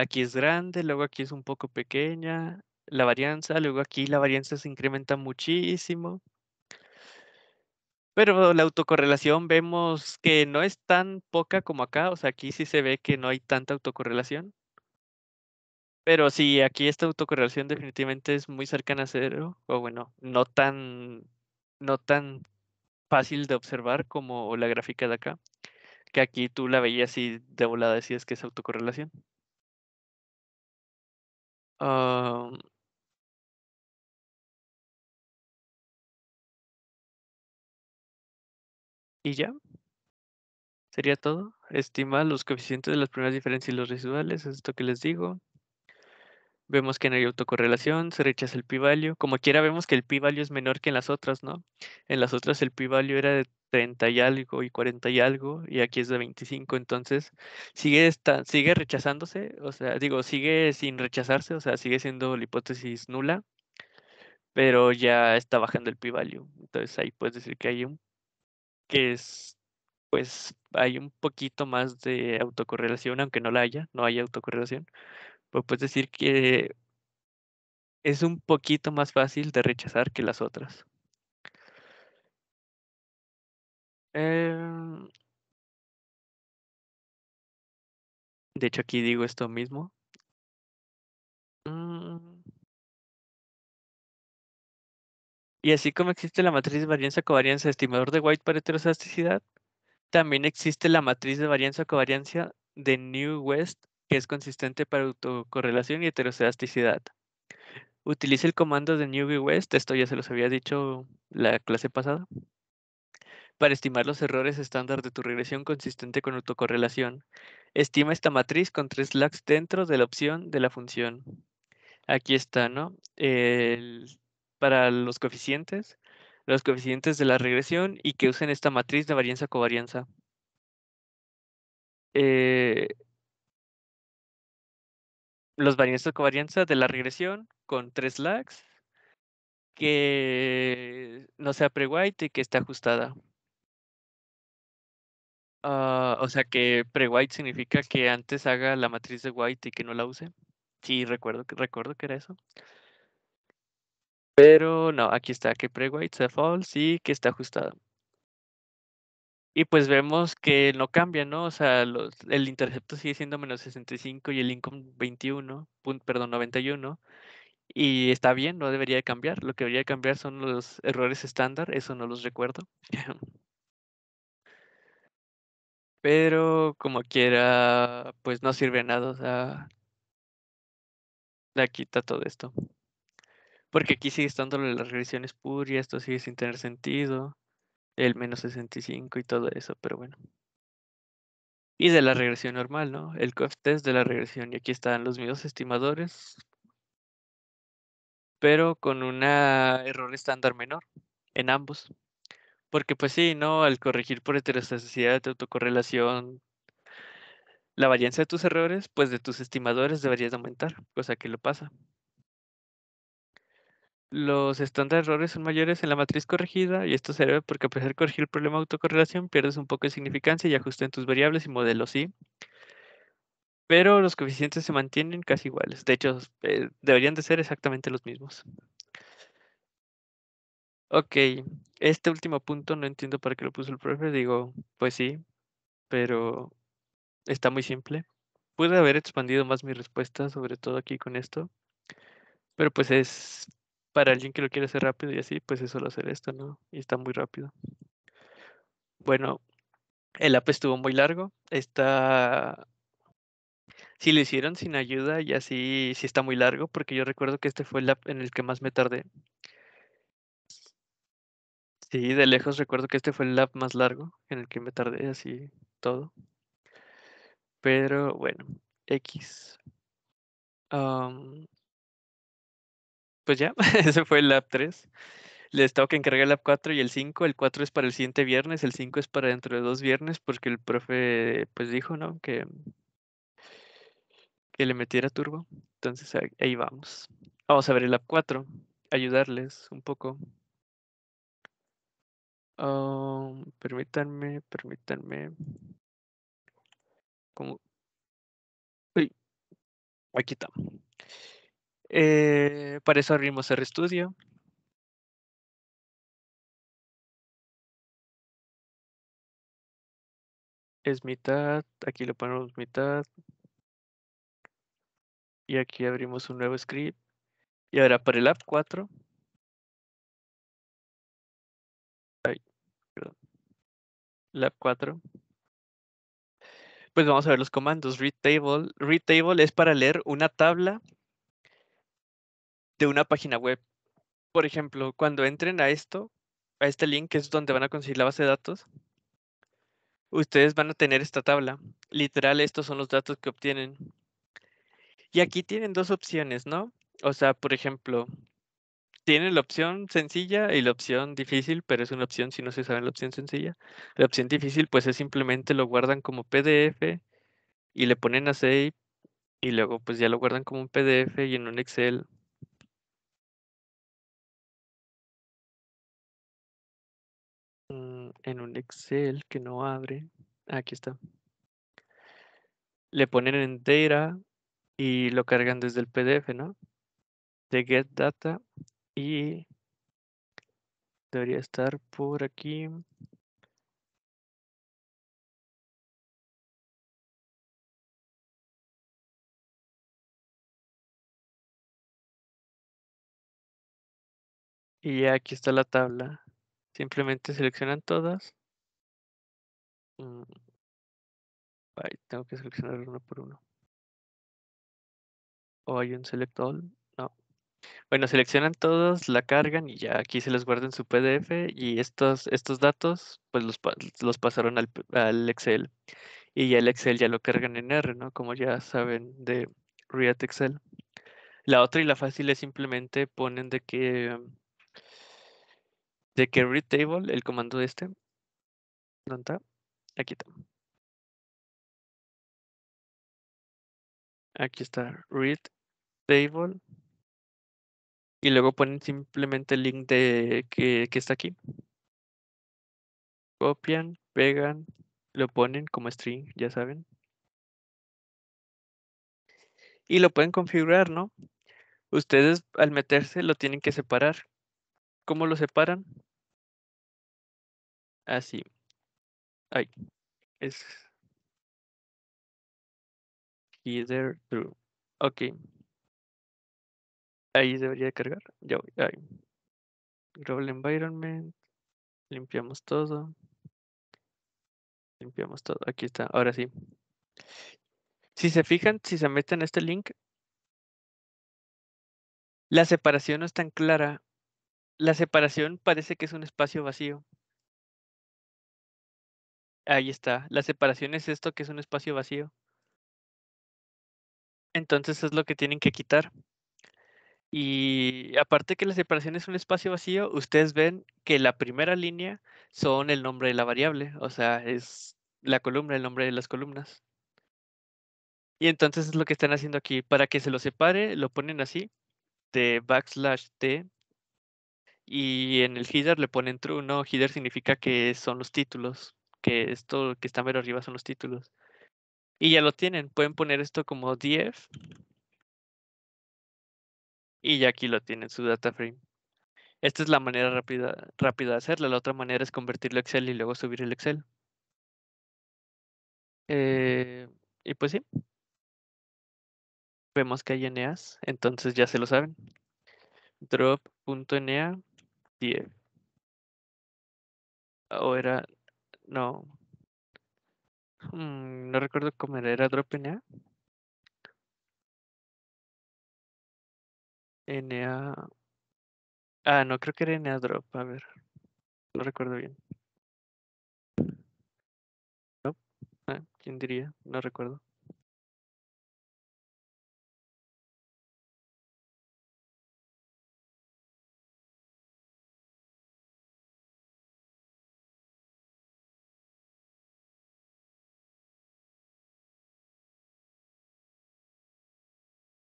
Speaker 1: aquí es grande, luego aquí es un poco pequeña, la varianza, luego aquí la varianza se incrementa muchísimo. Pero la autocorrelación vemos que no es tan poca como acá, o sea, aquí sí se ve que no hay tanta autocorrelación. Pero sí, aquí esta autocorrelación definitivamente es muy cercana a cero, o bueno, no tan, no tan fácil de observar como la gráfica de acá, que aquí tú la veías y de volada decías que es autocorrelación
Speaker 2: y ya, sería
Speaker 1: todo. Estima los coeficientes de las primeras diferencias y los residuales, es esto que les digo. Vemos que no hay autocorrelación, se rechaza el p-value. Como quiera, vemos que el p-value es menor que en las otras, ¿no? En las otras el p-value era de 30 y algo y 40 y algo, y aquí es de 25, entonces sigue, sigue rechazándose, o sea, digo, sigue sin rechazarse, o sea, sigue siendo la hipótesis nula, pero ya está bajando el p-value. Entonces ahí puedes decir que hay un, que es, pues hay un poquito más de autocorrelación, aunque no la haya, no hay autocorrelación, pues puedes decir que es un poquito más fácil de rechazar que las otras.
Speaker 2: Em. de hecho, aquí digo esto mismo.
Speaker 1: Mm. Y así como existe la matriz de varianza covarianza estimador de White para heterosasticidad, también existe la matriz de varianza covarianza de New West que es consistente para autocorrelación y heteroseasticidad. Utiliza el comando de Newby West, esto ya se los había dicho la clase pasada, para estimar los errores estándar de tu regresión consistente con autocorrelación. Estima esta matriz con tres lags dentro de la opción de la función. Aquí está, ¿no? para los coeficientes, los coeficientes de la regresión y que usen esta matriz de varianza-covarianza. Eh, los varianzas covarianza de la regresión con tres lags que no sea pre-white y que esté ajustada. Ah, o sea que pre-white significa que antes haga la matriz de white y que no la use. Sí, recuerdo, recuerdo que era eso. Pero no, aquí está que pre-white sea false y que está ajustada. Y pues vemos que no cambia, ¿no? O sea, el intercepto sigue siendo menos 65 y el income 21, perdón, 91. Y está bien, no debería cambiar. Lo que debería cambiar son los errores estándar, eso no los recuerdo. Pero como quiera, pues no sirve nada. O sea, la quita todo esto. Porque aquí sigue estando las regresiones y esto sigue sin tener sentido el menos 65 y todo eso, pero bueno. Y de la regresión normal, ¿no? El coef test de la regresión. Y aquí están los mismos estimadores, pero con un error estándar menor en ambos. Porque pues sí, ¿no? Al corregir por heteroscedasticidad de autocorrelación la varianza de tus errores, pues de tus estimadores deberías de aumentar, cosa que lo pasa los estándares errores son mayores en la matriz corregida y esto se debe porque a pesar de corregir el problema de autocorrelación pierdes un poco de significancia y ajuste en tus variables y modelos, sí. Pero los coeficientes se mantienen casi iguales. De hecho, eh, deberían de ser exactamente los mismos. Ok, este último punto no entiendo para qué lo puso el profe. Digo, pues sí, pero está muy simple. Pude haber expandido más mi respuesta, sobre todo aquí con esto, pero pues es para alguien que lo quiere hacer rápido y así, pues es solo hacer esto, ¿no? Y está muy rápido. Bueno, el app estuvo muy largo. Está. Si lo hicieron sin ayuda y así, sí está muy largo, porque yo recuerdo que este fue el app en el que más me tardé. Sí, de lejos recuerdo que este fue el app más largo en el que me tardé así todo. Pero bueno, X. Um, pues ya, ese fue el app 3. Les tengo que encargar el app 4 y el 5. El 4 es para el siguiente viernes, el 5 es para dentro de dos viernes, porque el profe pues dijo, ¿no? Que, le metiera turbo. Entonces ahí vamos. Vamos a ver el app 4, ayudarles un poco. Um, permítanme, permítanme.
Speaker 2: Como... Uy, aquí está. Eh, para eso abrimos RStudio. Es
Speaker 1: mitad, aquí le ponemos mitad. Y aquí abrimos un nuevo script.
Speaker 2: Y ahora para el app
Speaker 1: 4. Lab 4 pues vamos a ver los comandos. Read table. Read table es para leer una tabla de una página web. Por ejemplo, cuando entren a esto, a este link que es donde van a conseguir la base de datos, ustedes van a tener esta tabla. Literal, estos son los datos que obtienen. Y aquí tienen dos opciones, ¿no? O sea, por ejemplo, tienen la opción sencilla y la opción difícil, pero es una opción si no se saben la opción sencilla. La opción difícil, pues es simplemente lo guardan como PDF y le ponen a save y luego pues ya lo guardan como un PDF y en un Excel en un Excel que no abre. Aquí está. Le ponen en data y lo cargan desde el PDF, ¿no? De get data y debería estar por aquí.
Speaker 2: Y aquí está la tabla Simplemente seleccionan todas. Mm.
Speaker 1: tengo que seleccionar uno por uno. O hay un select all. No. Bueno, seleccionan todos, la cargan y ya aquí se les guarda en su PDF y estos, estos datos pues los, los pasaron al, al Excel y ya el Excel ya lo cargan en R, ¿no? Como ya saben de React Excel. La otra y la fácil es simplemente ponen de que de que read table, el comando de este, Aquí está.
Speaker 2: Aquí está read
Speaker 1: table y luego ponen simplemente el link de que está aquí. Copian, pegan, lo ponen como string, ya saben. Y lo pueden configurar, ¿no? Ustedes al meterse lo tienen que separar. ¿Cómo lo separan? Así. Ah, Ahí. Es.
Speaker 2: Either true. Ok. Ahí debería cargar. Ya voy. Ahí. Global environment.
Speaker 1: Limpiamos todo. Limpiamos todo. Aquí está. Ahora sí. Si se fijan, si se meten este link, la separación no es tan clara la separación parece que es un espacio vacío. Ahí está. La separación es esto que es un espacio vacío. Entonces es lo que tienen que quitar. Y aparte que la separación es un espacio vacío, ustedes ven que la primera línea son el nombre de la variable, o sea, es la columna, el nombre de las columnas. Y entonces es lo que están haciendo aquí. Para que se lo separe, lo ponen así, de backslash t y en el header le ponen true, ¿no? Header significa que son los títulos, que esto que está mero arriba son los títulos. Y ya lo tienen, pueden poner esto como df y ya aquí lo tienen su data frame. Esta es la manera rápida, rápida de hacerla la otra manera es convertirlo a Excel y luego subir el Excel. Eh, y pues sí. Vemos que hay eneas, entonces ya se lo saben. drop.nea o era. No.
Speaker 2: Mm, no recuerdo cómo era. ¿Era drop NA? Ah, no, creo que era NA drop. A ver. No recuerdo bien. Ah, ¿Quién diría? No recuerdo.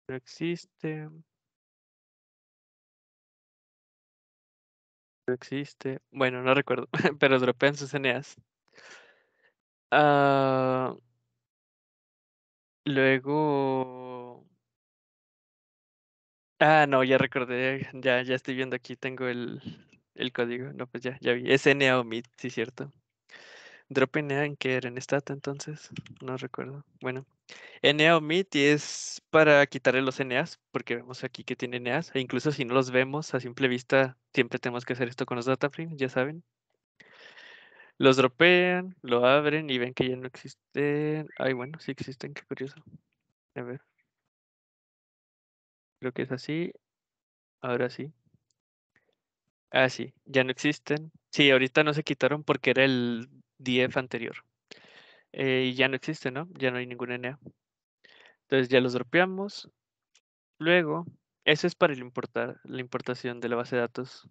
Speaker 2: No existe. No existe.
Speaker 1: Bueno, no recuerdo, pero dropean sus eneas. Ah, luego. Ah, no, ya recordé, ya, ya estoy viendo aquí, tengo el, el código. No, pues ya, ya vi. Es naomid, sí, cierto que en Stata entonces, no recuerdo. Bueno, NA omit y es para quitarle los eneas porque vemos aquí que tiene NAs, e incluso si no los vemos a simple vista, siempre tenemos que hacer esto con los data frames, ya saben. Los dropean, lo abren y ven que ya no existen. Ay, bueno, sí existen, qué curioso. A ver. Creo que es así. Ahora sí. Ah, sí, ya no existen. Sí, ahorita no se quitaron porque era el DF anterior. Eh, y ya no existe, ¿no? Ya no hay ningún NA. Entonces ya los dropeamos. Luego, eso es para el importar, la importación de la base de datos.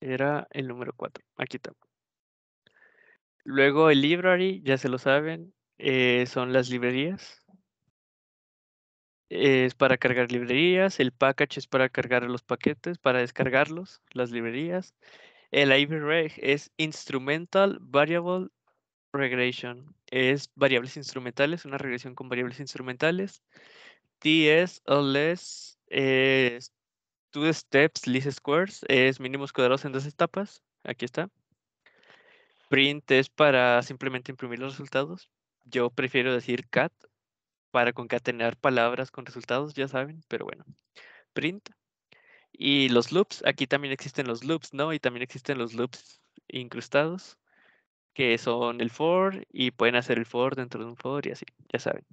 Speaker 1: Era el número 4. Aquí está. Luego el library, ya se lo saben, eh, son las librerías. Eh, es para cargar librerías, el package es para cargar los paquetes, para descargarlos, las librerías. El IVREG es Instrumental Variable Regression. Es variables instrumentales, una regresión con variables instrumentales. TSLS es two steps least squares, es mínimos cuadrados en dos etapas. Aquí está. Print es para simplemente imprimir los resultados. Yo prefiero decir cat para concatenar palabras con resultados, ya saben, pero bueno. Print. Y los loops, aquí también existen los loops, ¿no? Y también existen los loops incrustados, que son el for y pueden hacer el for dentro de un for y así, ya saben.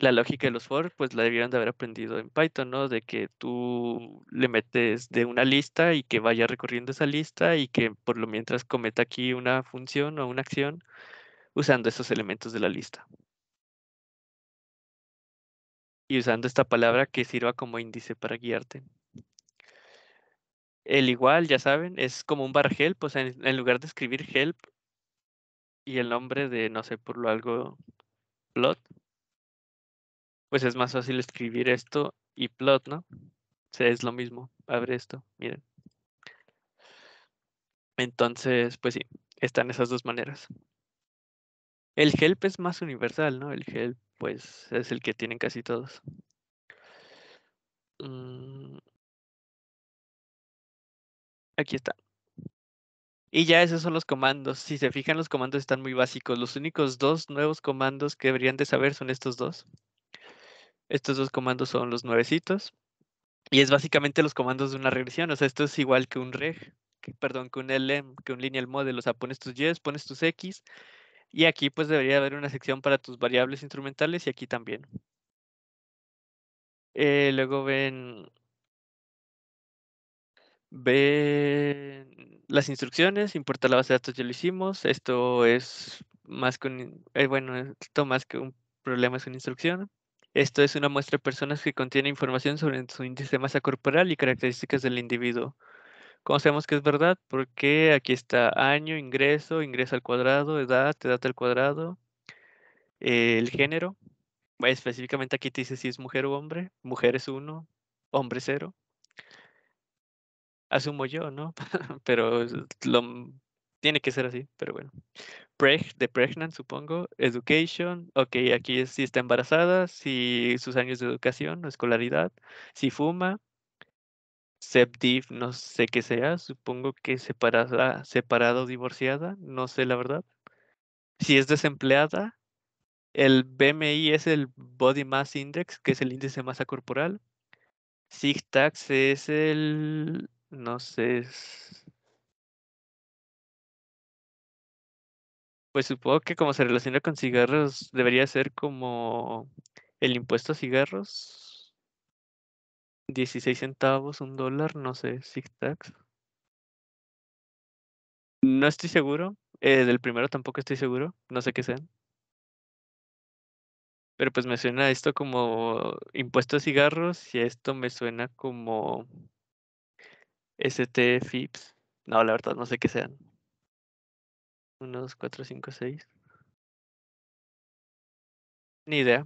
Speaker 1: La lógica de los for, pues la debieron de haber aprendido en Python, ¿no? De que tú le metes de una lista y que vaya recorriendo esa lista y que por lo mientras cometa aquí una función o una acción usando esos elementos de la lista y usando esta palabra que sirva como índice para guiarte. El igual, ya saben, es como un bar help, o sea, en, lugar de escribir help y el nombre de, no sé, por lo algo, plot, pues es más fácil escribir esto y plot, ¿no? O es lo mismo, abre esto, miren. Entonces, pues sí, están esas dos maneras. El help es más universal, ¿no? El help pues es el que tienen casi todos. Mm. Aquí está. Y ya esos son los comandos. Si se fijan, los comandos están muy básicos. Los únicos dos nuevos comandos que deberían de saber son estos dos. Estos dos comandos son los nuevecitos. Y es básicamente los comandos de una regresión. O sea, esto es igual que un reg, perdón, que un lm, que un lineal model. O sea, pones tus y, pones tus x y aquí pues debería haber una sección para tus variables instrumentales y aquí también. Eh, luego ven, las instrucciones, Importa la base de datos, ya lo hicimos. Esto es más que eh, bueno, esto más que un problema es una instrucción. Esto es una muestra de personas que contiene información sobre su índice de masa corporal y características del individuo. ¿Cómo sabemos que es verdad? Porque aquí está año, ingreso, ingreso al cuadrado, edad, edad al cuadrado, el género. específicamente aquí te dice si es mujer o hombre. Mujer es uno hombre cero. Asumo yo, ¿no? pero lo, tiene que ser así, pero bueno. Preg, de pregnant, supongo. Education, ok, aquí es si está embarazada, si sus años de educación o escolaridad, si fuma, Sepdiv, no sé qué sea, supongo que separada, separado o divorciada, no sé la verdad. Si es desempleada, el BMI es el Body Mass Index, que es el índice de masa corporal. SIGTAX es el, no sé, pues supongo que como se relaciona con cigarros, debería ser como el impuesto a cigarros, 16 centavos, un dólar, no sé, si Tags. No estoy seguro. Eh, del primero tampoco estoy seguro. No sé qué sean. Pero pues me suena esto como impuesto a cigarros y esto me suena como stfips FIPS. No, la verdad no sé qué sean. 1, 2, 4, 5, 6. Ni idea.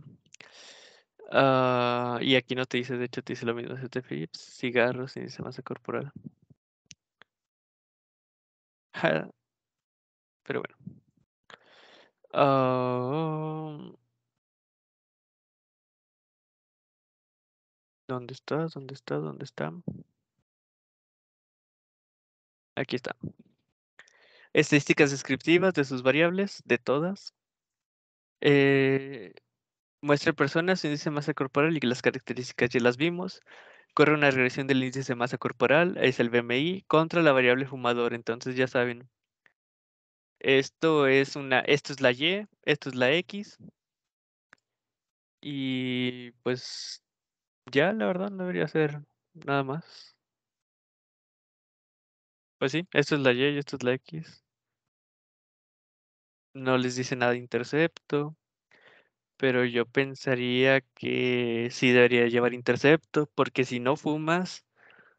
Speaker 1: Ah, y aquí no te dice, de hecho te dice lo mismo, te Phillips, pues, cigarros, índice masa corporal. Pero bueno.
Speaker 2: Ah, ¿Dónde estás? ¿Dónde estás? ¿Dónde está?
Speaker 1: Aquí está. Estadísticas descriptivas de sus variables, de todas. Eh, Muestra personas, índice de masa corporal y que las características ya las vimos. Corre una regresión del índice de masa corporal, es el BMI, contra la variable fumador, entonces ya saben. Esto es una, esto es la Y, esto es la X. Y pues ya la verdad no debería ser nada más. Pues sí, esto es la Y y esto es la X. No les dice nada de intercepto pero yo pensaría que sí debería llevar intercepto, porque si no fumas,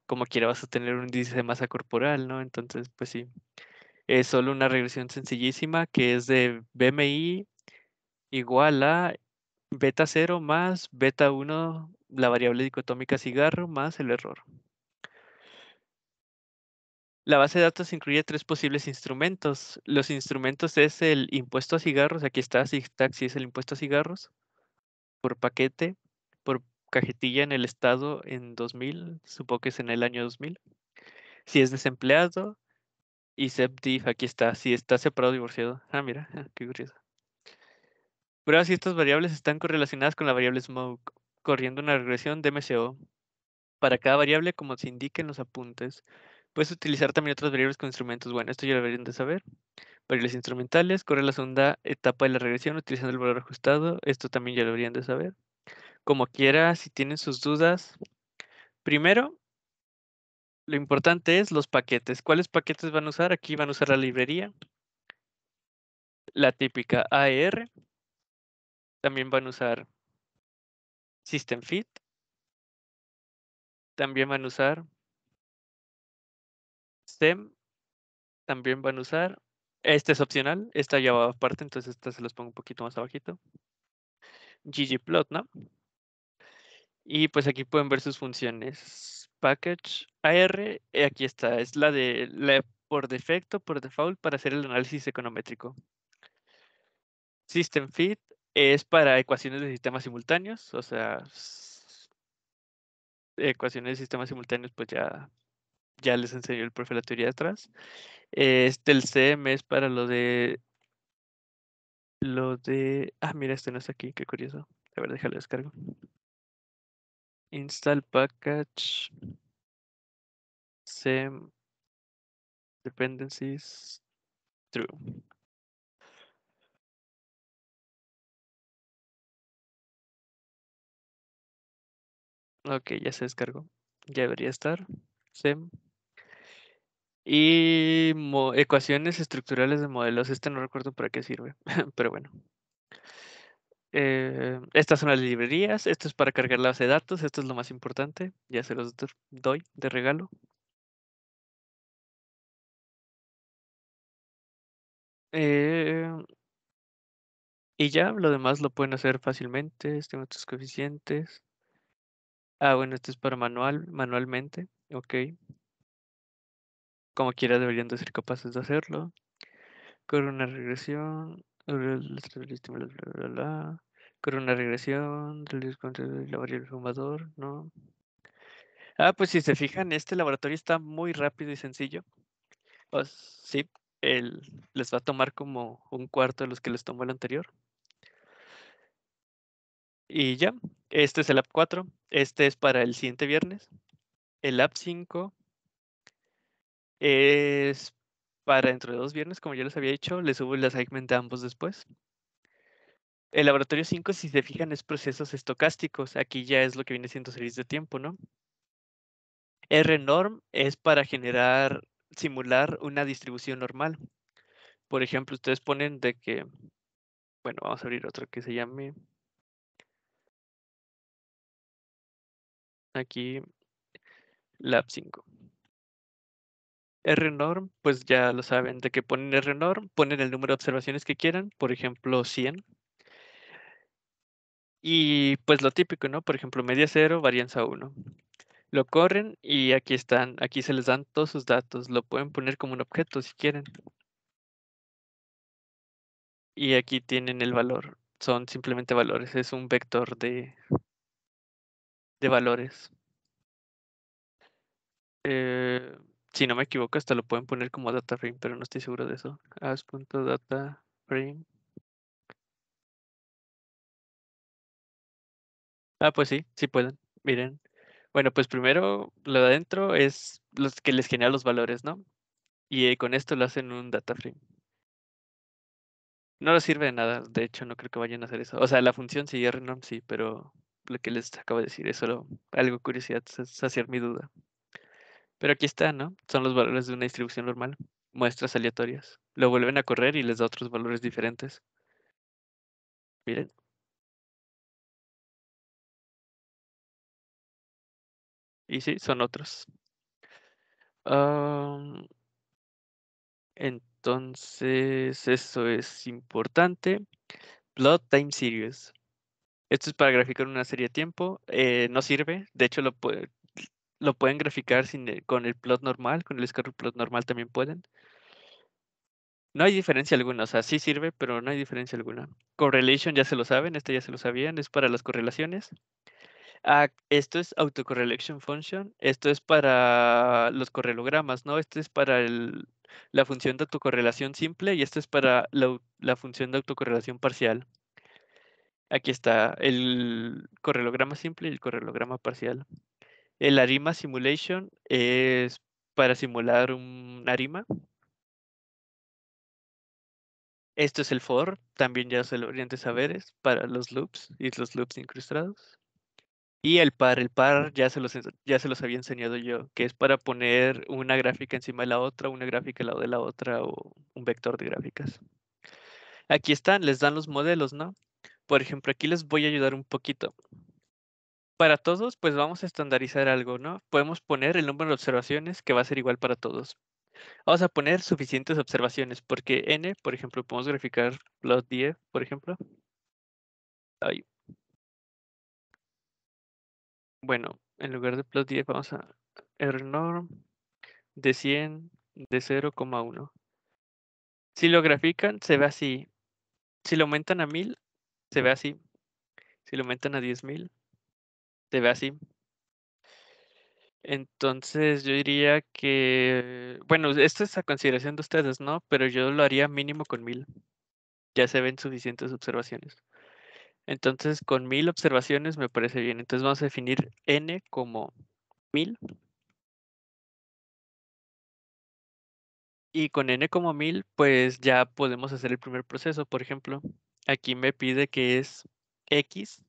Speaker 1: como quiera vas a tener un índice de masa corporal, ¿no? Entonces, pues sí. Es solo una regresión sencillísima que es de BMI igual a beta 0 más beta 1, la variable dicotómica cigarro más el error. La base de datos incluye tres posibles instrumentos. Los instrumentos es el impuesto a cigarros, aquí está, si es el impuesto a cigarros, por paquete, por cajetilla en el estado en 2000, supongo que es en el año 2000. Si es desempleado, y SEPDIF, aquí está, si está separado divorciado. Ah, mira, ah, qué curioso. Prueba si estas variables están correlacionadas con la variable smoke, corriendo una regresión de MCO. Para cada variable, como se indica en los apuntes, Puedes utilizar también otras variables con instrumentos. Bueno, esto ya lo deberían de saber. Variables instrumentales, corre la segunda etapa de la regresión utilizando el valor ajustado. Esto también ya lo deberían de saber. Como quiera, si tienen sus dudas. Primero, lo importante es los paquetes. ¿Cuáles paquetes van a usar? Aquí van a usar la librería. La típica AR. También van a usar System
Speaker 2: Fit. También van a usar
Speaker 1: STEM también van a usar. Este es opcional, está ya aparte, entonces esta se los pongo un poquito más abajito. ggplot, ¿no? Y pues aquí pueden ver sus funciones. Package AR, eh, aquí está, es la de la por defecto, por default, para hacer el análisis econométrico. System Fit es para ecuaciones de sistemas simultáneos, o sea, ecuaciones de sistemas simultáneos, pues ya ya les enseñó el profe la teoría de atrás. este, el CM es para lo de. Lo de. Ah, mira, este no está aquí, qué curioso. A ver, déjalo descargo. Install package. CM.
Speaker 2: Dependencies. True.
Speaker 1: Ok, ya se descargó. Ya debería estar. Y ecuaciones estructurales de modelos. Este no recuerdo para qué sirve, pero bueno. Eh, estas son las librerías. Esto es para cargar la base de datos. Esto es lo más importante. Ya se los doy de regalo.
Speaker 2: Eh,
Speaker 1: y ya, lo demás lo pueden hacer fácilmente. estos coeficientes. Ah, bueno, esto es para manual, manualmente. Ok. Como quiera, deberían de ser capaces de hacerlo. Con una regresión. Con una regresión. La variable fumador, ¿no? Ah, pues si se fijan, este laboratorio está muy rápido y sencillo. sí, les va a tomar como un cuarto de los que les tomó el anterior. Y ya, este es el app 4. Este es para el siguiente viernes el App 5 es para dentro de dos viernes, como ya les había dicho, les subo el assignment de ambos después. El laboratorio 5, si se fijan, es procesos estocásticos. Aquí ya es lo que viene siendo series de tiempo, ¿no? RNorm es para generar, simular una distribución normal. Por ejemplo, ustedes ponen de que, bueno, vamos a abrir otro que se llame. Aquí lab 5. RNorm, pues ya lo saben, de que ponen RNorm, ponen el número de observaciones que quieran, por ejemplo 100. Y pues lo típico, ¿no? Por ejemplo, media 0 varianza 1. Lo corren y aquí están, aquí se les dan todos sus datos, lo pueden poner como un objeto si quieren. Y aquí tienen el valor, son simplemente valores, es un vector de, de valores. Eh, si no me equivoco, hasta lo pueden poner como data frame, pero no estoy seguro de eso. As.data frame. Ah, pues sí, sí pueden. Miren. Bueno, pues primero lo de adentro es los que les genera los valores, ¿no? Y eh, con esto lo hacen un data frame. No les sirve de nada, de hecho no creo que vayan a hacer eso. O sea, la función sí, RNOM sí, pero lo que les acabo de decir es solo algo curiosidad, saciar mi duda. Pero aquí está, ¿no? Son los valores de una distribución normal, muestras aleatorias. Lo vuelven a correr y les da otros valores diferentes. Miren. Y sí, son otros. entonces, eso es importante. Plot Time Series. Esto es para graficar una serie de tiempo. Eh, no sirve. De hecho, lo, lo pueden graficar sin, con el plot normal, con el scatter plot normal también pueden. No hay diferencia alguna, o sea, sí sirve, pero no hay diferencia alguna. Correlation ya se lo saben, este ya se lo sabían, es para las correlaciones. Ah, esto es autocorrelation function, esto es para los correlogramas, ¿no? Esto es para la función de autocorrelación simple y esto es para la, la función de autocorrelación parcial. Aquí está el correlograma simple y el correlograma parcial. El Arima Simulation es para simular un Arima. Esto es el for, también ya se lo oriente saberes para los loops y los loops incrustados. Y el par, el par ya se, los, ya se los había enseñado yo, que es para poner una gráfica encima de la otra, una gráfica al lado de la otra o un vector de gráficas. Aquí están, les dan los modelos, ¿no? Por ejemplo, aquí les voy a ayudar un poquito para todos, pues vamos a estandarizar algo, ¿no? Podemos poner el número de observaciones que va a ser igual para todos. Vamos a poner suficientes observaciones, porque n, por ejemplo, podemos graficar los 10, por ejemplo. Bueno, en lugar de plus 10 vamos a rnorm de 100 de 0,1. Si lo grafican, se ve así. Si lo aumentan a 1000, se ve así. Si lo aumentan a 10.000, se ve así. Entonces yo diría que, bueno, esto es a consideración de ustedes, ¿no? Pero yo lo haría mínimo con mil. Ya se ven suficientes observaciones. Entonces con mil observaciones me parece bien. Entonces vamos a definir n como mil. Y con n como mil, pues ya podemos hacer el primer proceso. Por ejemplo, aquí me pide que es x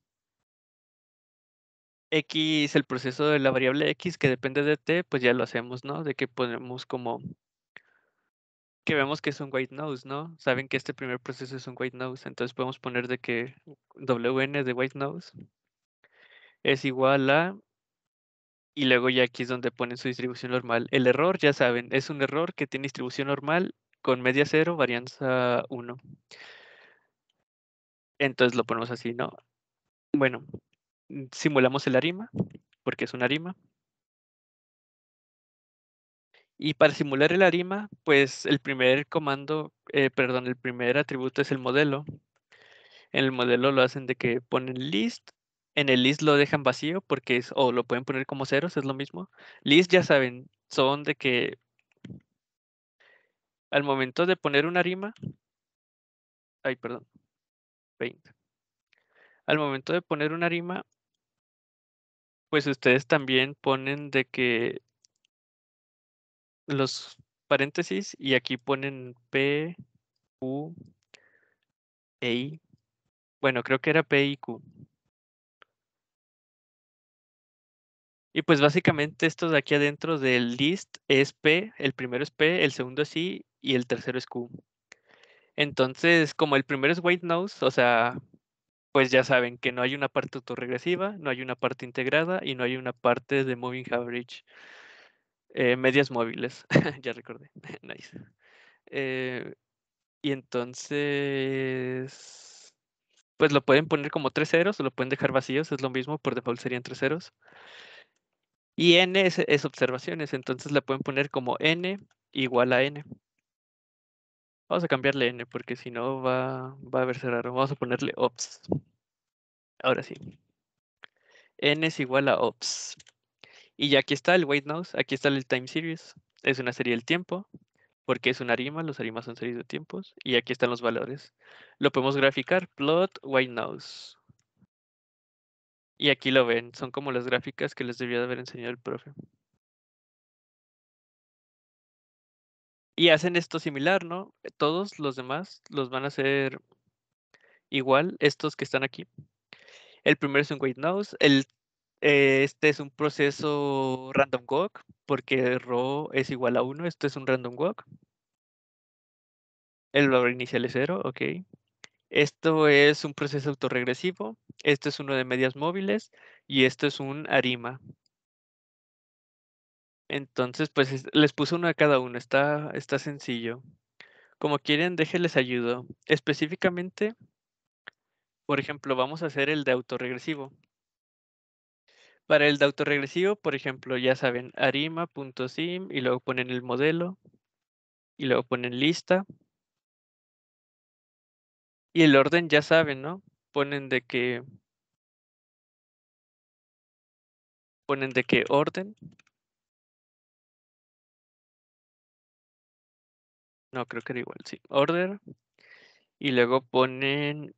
Speaker 1: X, el proceso de la variable X que depende de T, pues ya lo hacemos, ¿no? De que ponemos como que vemos que es un white nose, ¿no? Saben que este primer proceso es un white noise entonces podemos poner de que wn de white noise es igual a y luego ya aquí es donde ponen su distribución normal. El error, ya saben, es un error que tiene distribución normal con media cero, varianza 1. Entonces lo ponemos así, ¿no? Bueno, Mm, simulamos el arima, porque es una arima. Y para simular el arima, pues el primer comando, eh, perdón, el primer atributo es el modelo. En el modelo lo hacen de que ponen list, en el list lo dejan vacío porque es, o lo pueden poner como ceros, es lo mismo. List ya saben, son de que al momento de poner una rima, ay, perdón, 20. Al momento de poner una rima, pues ustedes también ponen de que los paréntesis y aquí ponen P, U, E, Bueno, creo que era P y Q. Y pues básicamente esto de aquí adentro del list es P, el primero es P, el segundo es I y el tercero es Q. Entonces, como el primero es white nose, o sea, pues ya saben que no hay una parte autoregresiva, no hay una parte integrada y no hay una parte de Moving Average. Eh, medias móviles, ya recordé. nice. Eh, y entonces, pues lo pueden poner como tres ceros o lo pueden dejar vacíos, es lo mismo, por default serían tres ceros. Y n es observaciones, entonces la pueden poner como n igual a n. Vamos a cambiarle N porque si no va, a verse raro. Vamos a ponerle ops. Ahora sí. N es igual a ops. Y ya aquí está el white nose, aquí está el time series. Es una serie del tiempo porque es un arima, los arimas son series de tiempos. Y aquí están los valores. Lo podemos graficar, plot white nose. Y aquí lo ven, son como las gráficas que les debía de haber enseñado el profe. Y hacen esto similar, ¿no? Todos los demás los van a hacer igual, estos que están aquí. El primero es un white nose, eh, este es un proceso random walk, porque row es igual a 1, esto es un random walk. El valor inicial es 0, ok. Esto es un proceso autorregresivo, esto es uno de medias móviles y esto es un arima. Entonces, pues les puse uno a cada uno, está, está sencillo. Como quieren, déjenles ayudo. Específicamente, por ejemplo, vamos a hacer el de autorregresivo. Para el de autorregresivo, por ejemplo, ya saben, arima.sim y luego ponen el modelo y luego ponen lista.
Speaker 2: Y el orden ya saben, ¿no? Ponen de que ponen de que orden
Speaker 1: No, creo que era igual, sí. Order. Y luego ponen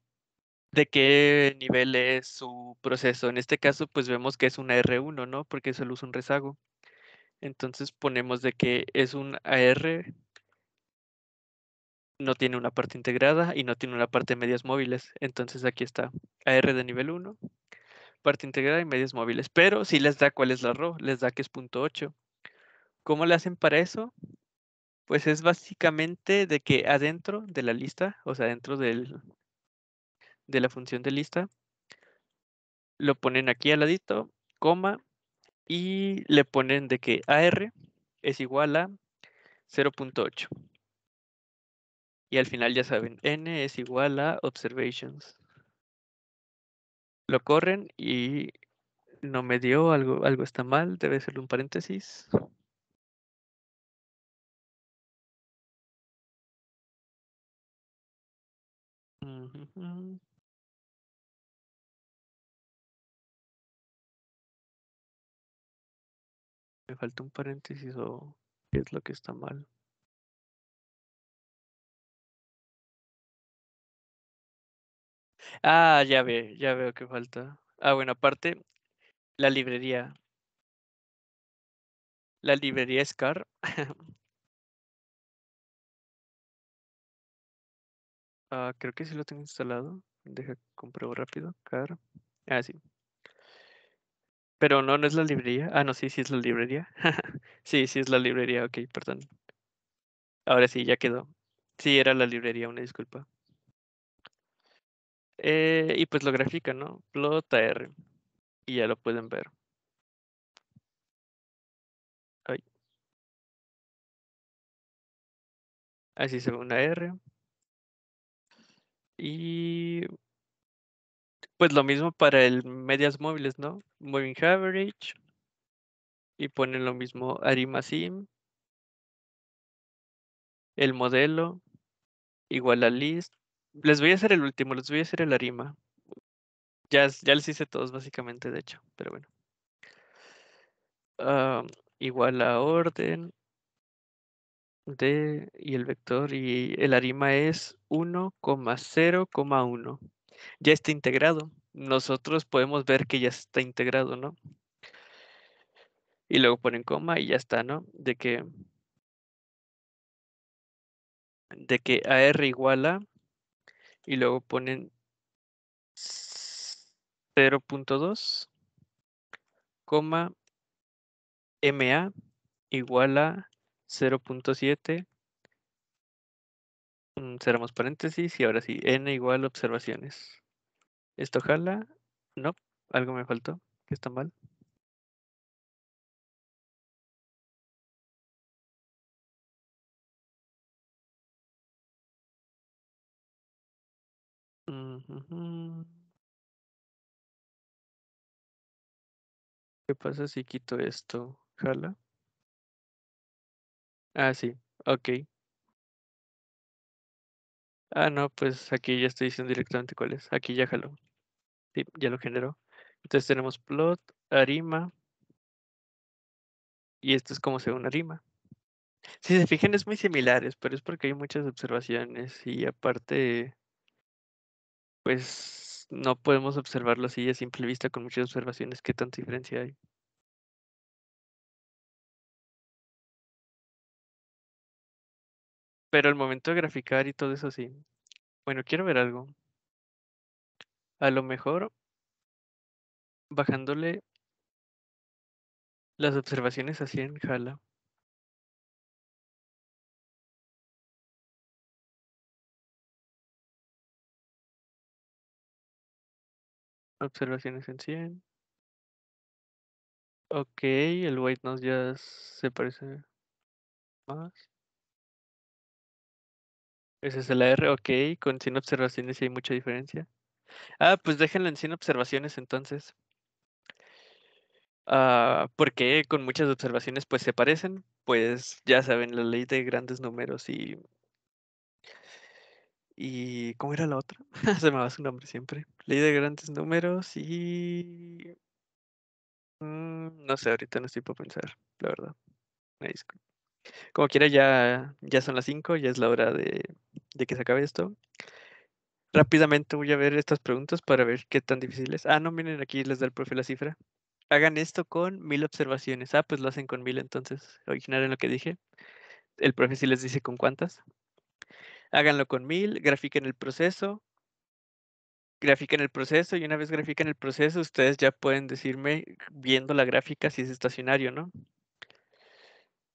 Speaker 1: de qué nivel es su proceso. En este caso, pues vemos que es un ar 1 ¿no? Porque solo usa un rezago. Entonces ponemos de que es un AR, no tiene una parte integrada y no tiene una parte de medias móviles. Entonces aquí está AR de nivel 1, parte integrada y medias móviles. Pero sí les da cuál es la RO, les da que es .8. ¿Cómo le hacen para eso? Pues es básicamente de que adentro de la lista, o sea, dentro del, de la función de lista, lo ponen aquí al ladito, coma, y le ponen de que AR es igual a 0.8. Y al final ya saben, N es igual a observations. Lo corren y no me dio, algo, algo está mal, debe ser un paréntesis.
Speaker 2: Me falta un paréntesis o qué es lo que está mal.
Speaker 1: Ah, ya ve, ya veo que falta. Ah, bueno, aparte, la librería. La librería Scar
Speaker 2: Ah, creo que sí lo
Speaker 1: tengo instalado. Deja, compruebo rápido. Car. Ah, sí. Pero no, no es la librería. Ah, no, sí, sí es la librería. sí, sí es la librería. Ok, perdón. Ahora sí, ya quedó. Sí, era la librería, una disculpa. Eh, y pues lo grafica, ¿no? Plot R Y ya lo pueden
Speaker 2: ver. Ay.
Speaker 1: Así se ve R. Y pues lo mismo para el medias móviles, ¿no? Moving Average. Y ponen lo mismo Arima Sim. El modelo. Igual a list. Les voy a hacer el último, les voy a hacer el Arima. Ya, ya les hice todos básicamente, de hecho, pero bueno. Ah, igual a orden y el vector y el arima es 1,0,1. Ya está integrado. Nosotros podemos ver que ya está integrado, ¿no? Y luego ponen coma y ya está, ¿no? De que de que AR iguala y luego ponen 0.2, coma MA igual a 0.7, mm, cerramos paréntesis y ahora sí, n igual observaciones. Esto jala, no, algo me faltó, que está mal.
Speaker 2: ¿Qué pasa si quito esto? ¿Jala? Ah,
Speaker 1: sí, ok. Ah, no, pues aquí ya estoy diciendo directamente cuál es. Aquí ya jaló. Sí, ya lo generó. Entonces tenemos plot, arima. Y esto es como se ve una arima. Si se fijan, es muy similares, pero es porque hay muchas observaciones y aparte, pues no podemos observarlo así a simple vista con muchas observaciones. ¿Qué tanta diferencia hay? Pero el momento de graficar y todo eso sí. Bueno, quiero ver algo. A lo mejor bajándole
Speaker 2: las observaciones a en Jala. Observaciones en 100.
Speaker 1: Ok, el white noise ya se parece más. Esa es la R, ok. Con 100 observaciones hay mucha diferencia. Ah, pues déjenla en 100 observaciones entonces. Uh, ah, porque con muchas observaciones pues se parecen, pues ya saben la ley de grandes números y y ¿cómo era la otra? se me va su nombre siempre. Ley de grandes números y mm, no sé, ahorita no estoy para pensar, la verdad. Me como quiera, ya, ya son las 5, ya es la hora de, que se acabe esto. Rápidamente voy a ver estas preguntas para ver qué tan difíciles. Ah, no, miren, aquí les da el profe la cifra. Hagan esto con mil observaciones. Ah, pues lo hacen con mil, entonces. en lo que dije. El profe sí les dice con cuántas. Háganlo con mil, grafiquen el proceso, Grafiquen el proceso y una vez grafiquen el proceso, ustedes ya pueden decirme viendo la gráfica si es estacionario, ¿no?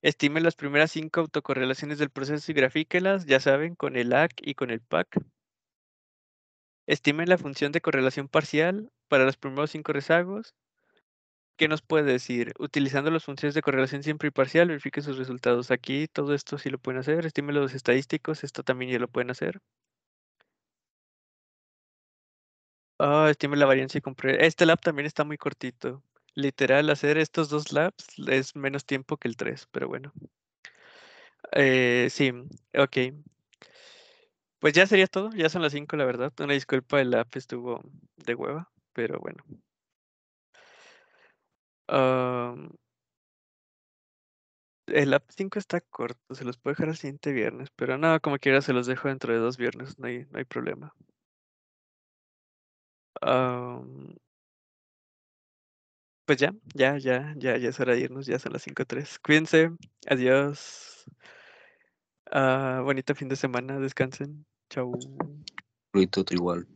Speaker 1: Estime las primeras cinco autocorrelaciones del proceso y grafíquelas, ya saben, con el ACK y con el PAC. Estime la función de correlación parcial para los primeros cinco rezagos. ¿Qué nos puede decir? Utilizando las funciones de correlación siempre y parcial, verifique sus resultados. Aquí todo esto sí lo pueden hacer. Estime los estadísticos, esto también ya lo pueden hacer. Ah, estime la varianza y compre. Este lab también está muy cortito. Literal, hacer estos dos laps es menos tiempo que el 3, pero bueno. Eh, sí, ok. Pues ya sería todo, ya son las 5, la verdad. Una disculpa, el app estuvo de hueva, pero bueno. el app 5 está corto, se los puedo dejar el siguiente viernes, pero nada, como quiera se los dejo dentro de dos viernes, no hay, no hay problema.
Speaker 2: Um, pues
Speaker 1: ya, ya, ya, ya, ya es hora de irnos, ya son las 5.3. Cuídense, adiós. Ah, bonito fin de semana, descansen. Chau.
Speaker 2: todo igual.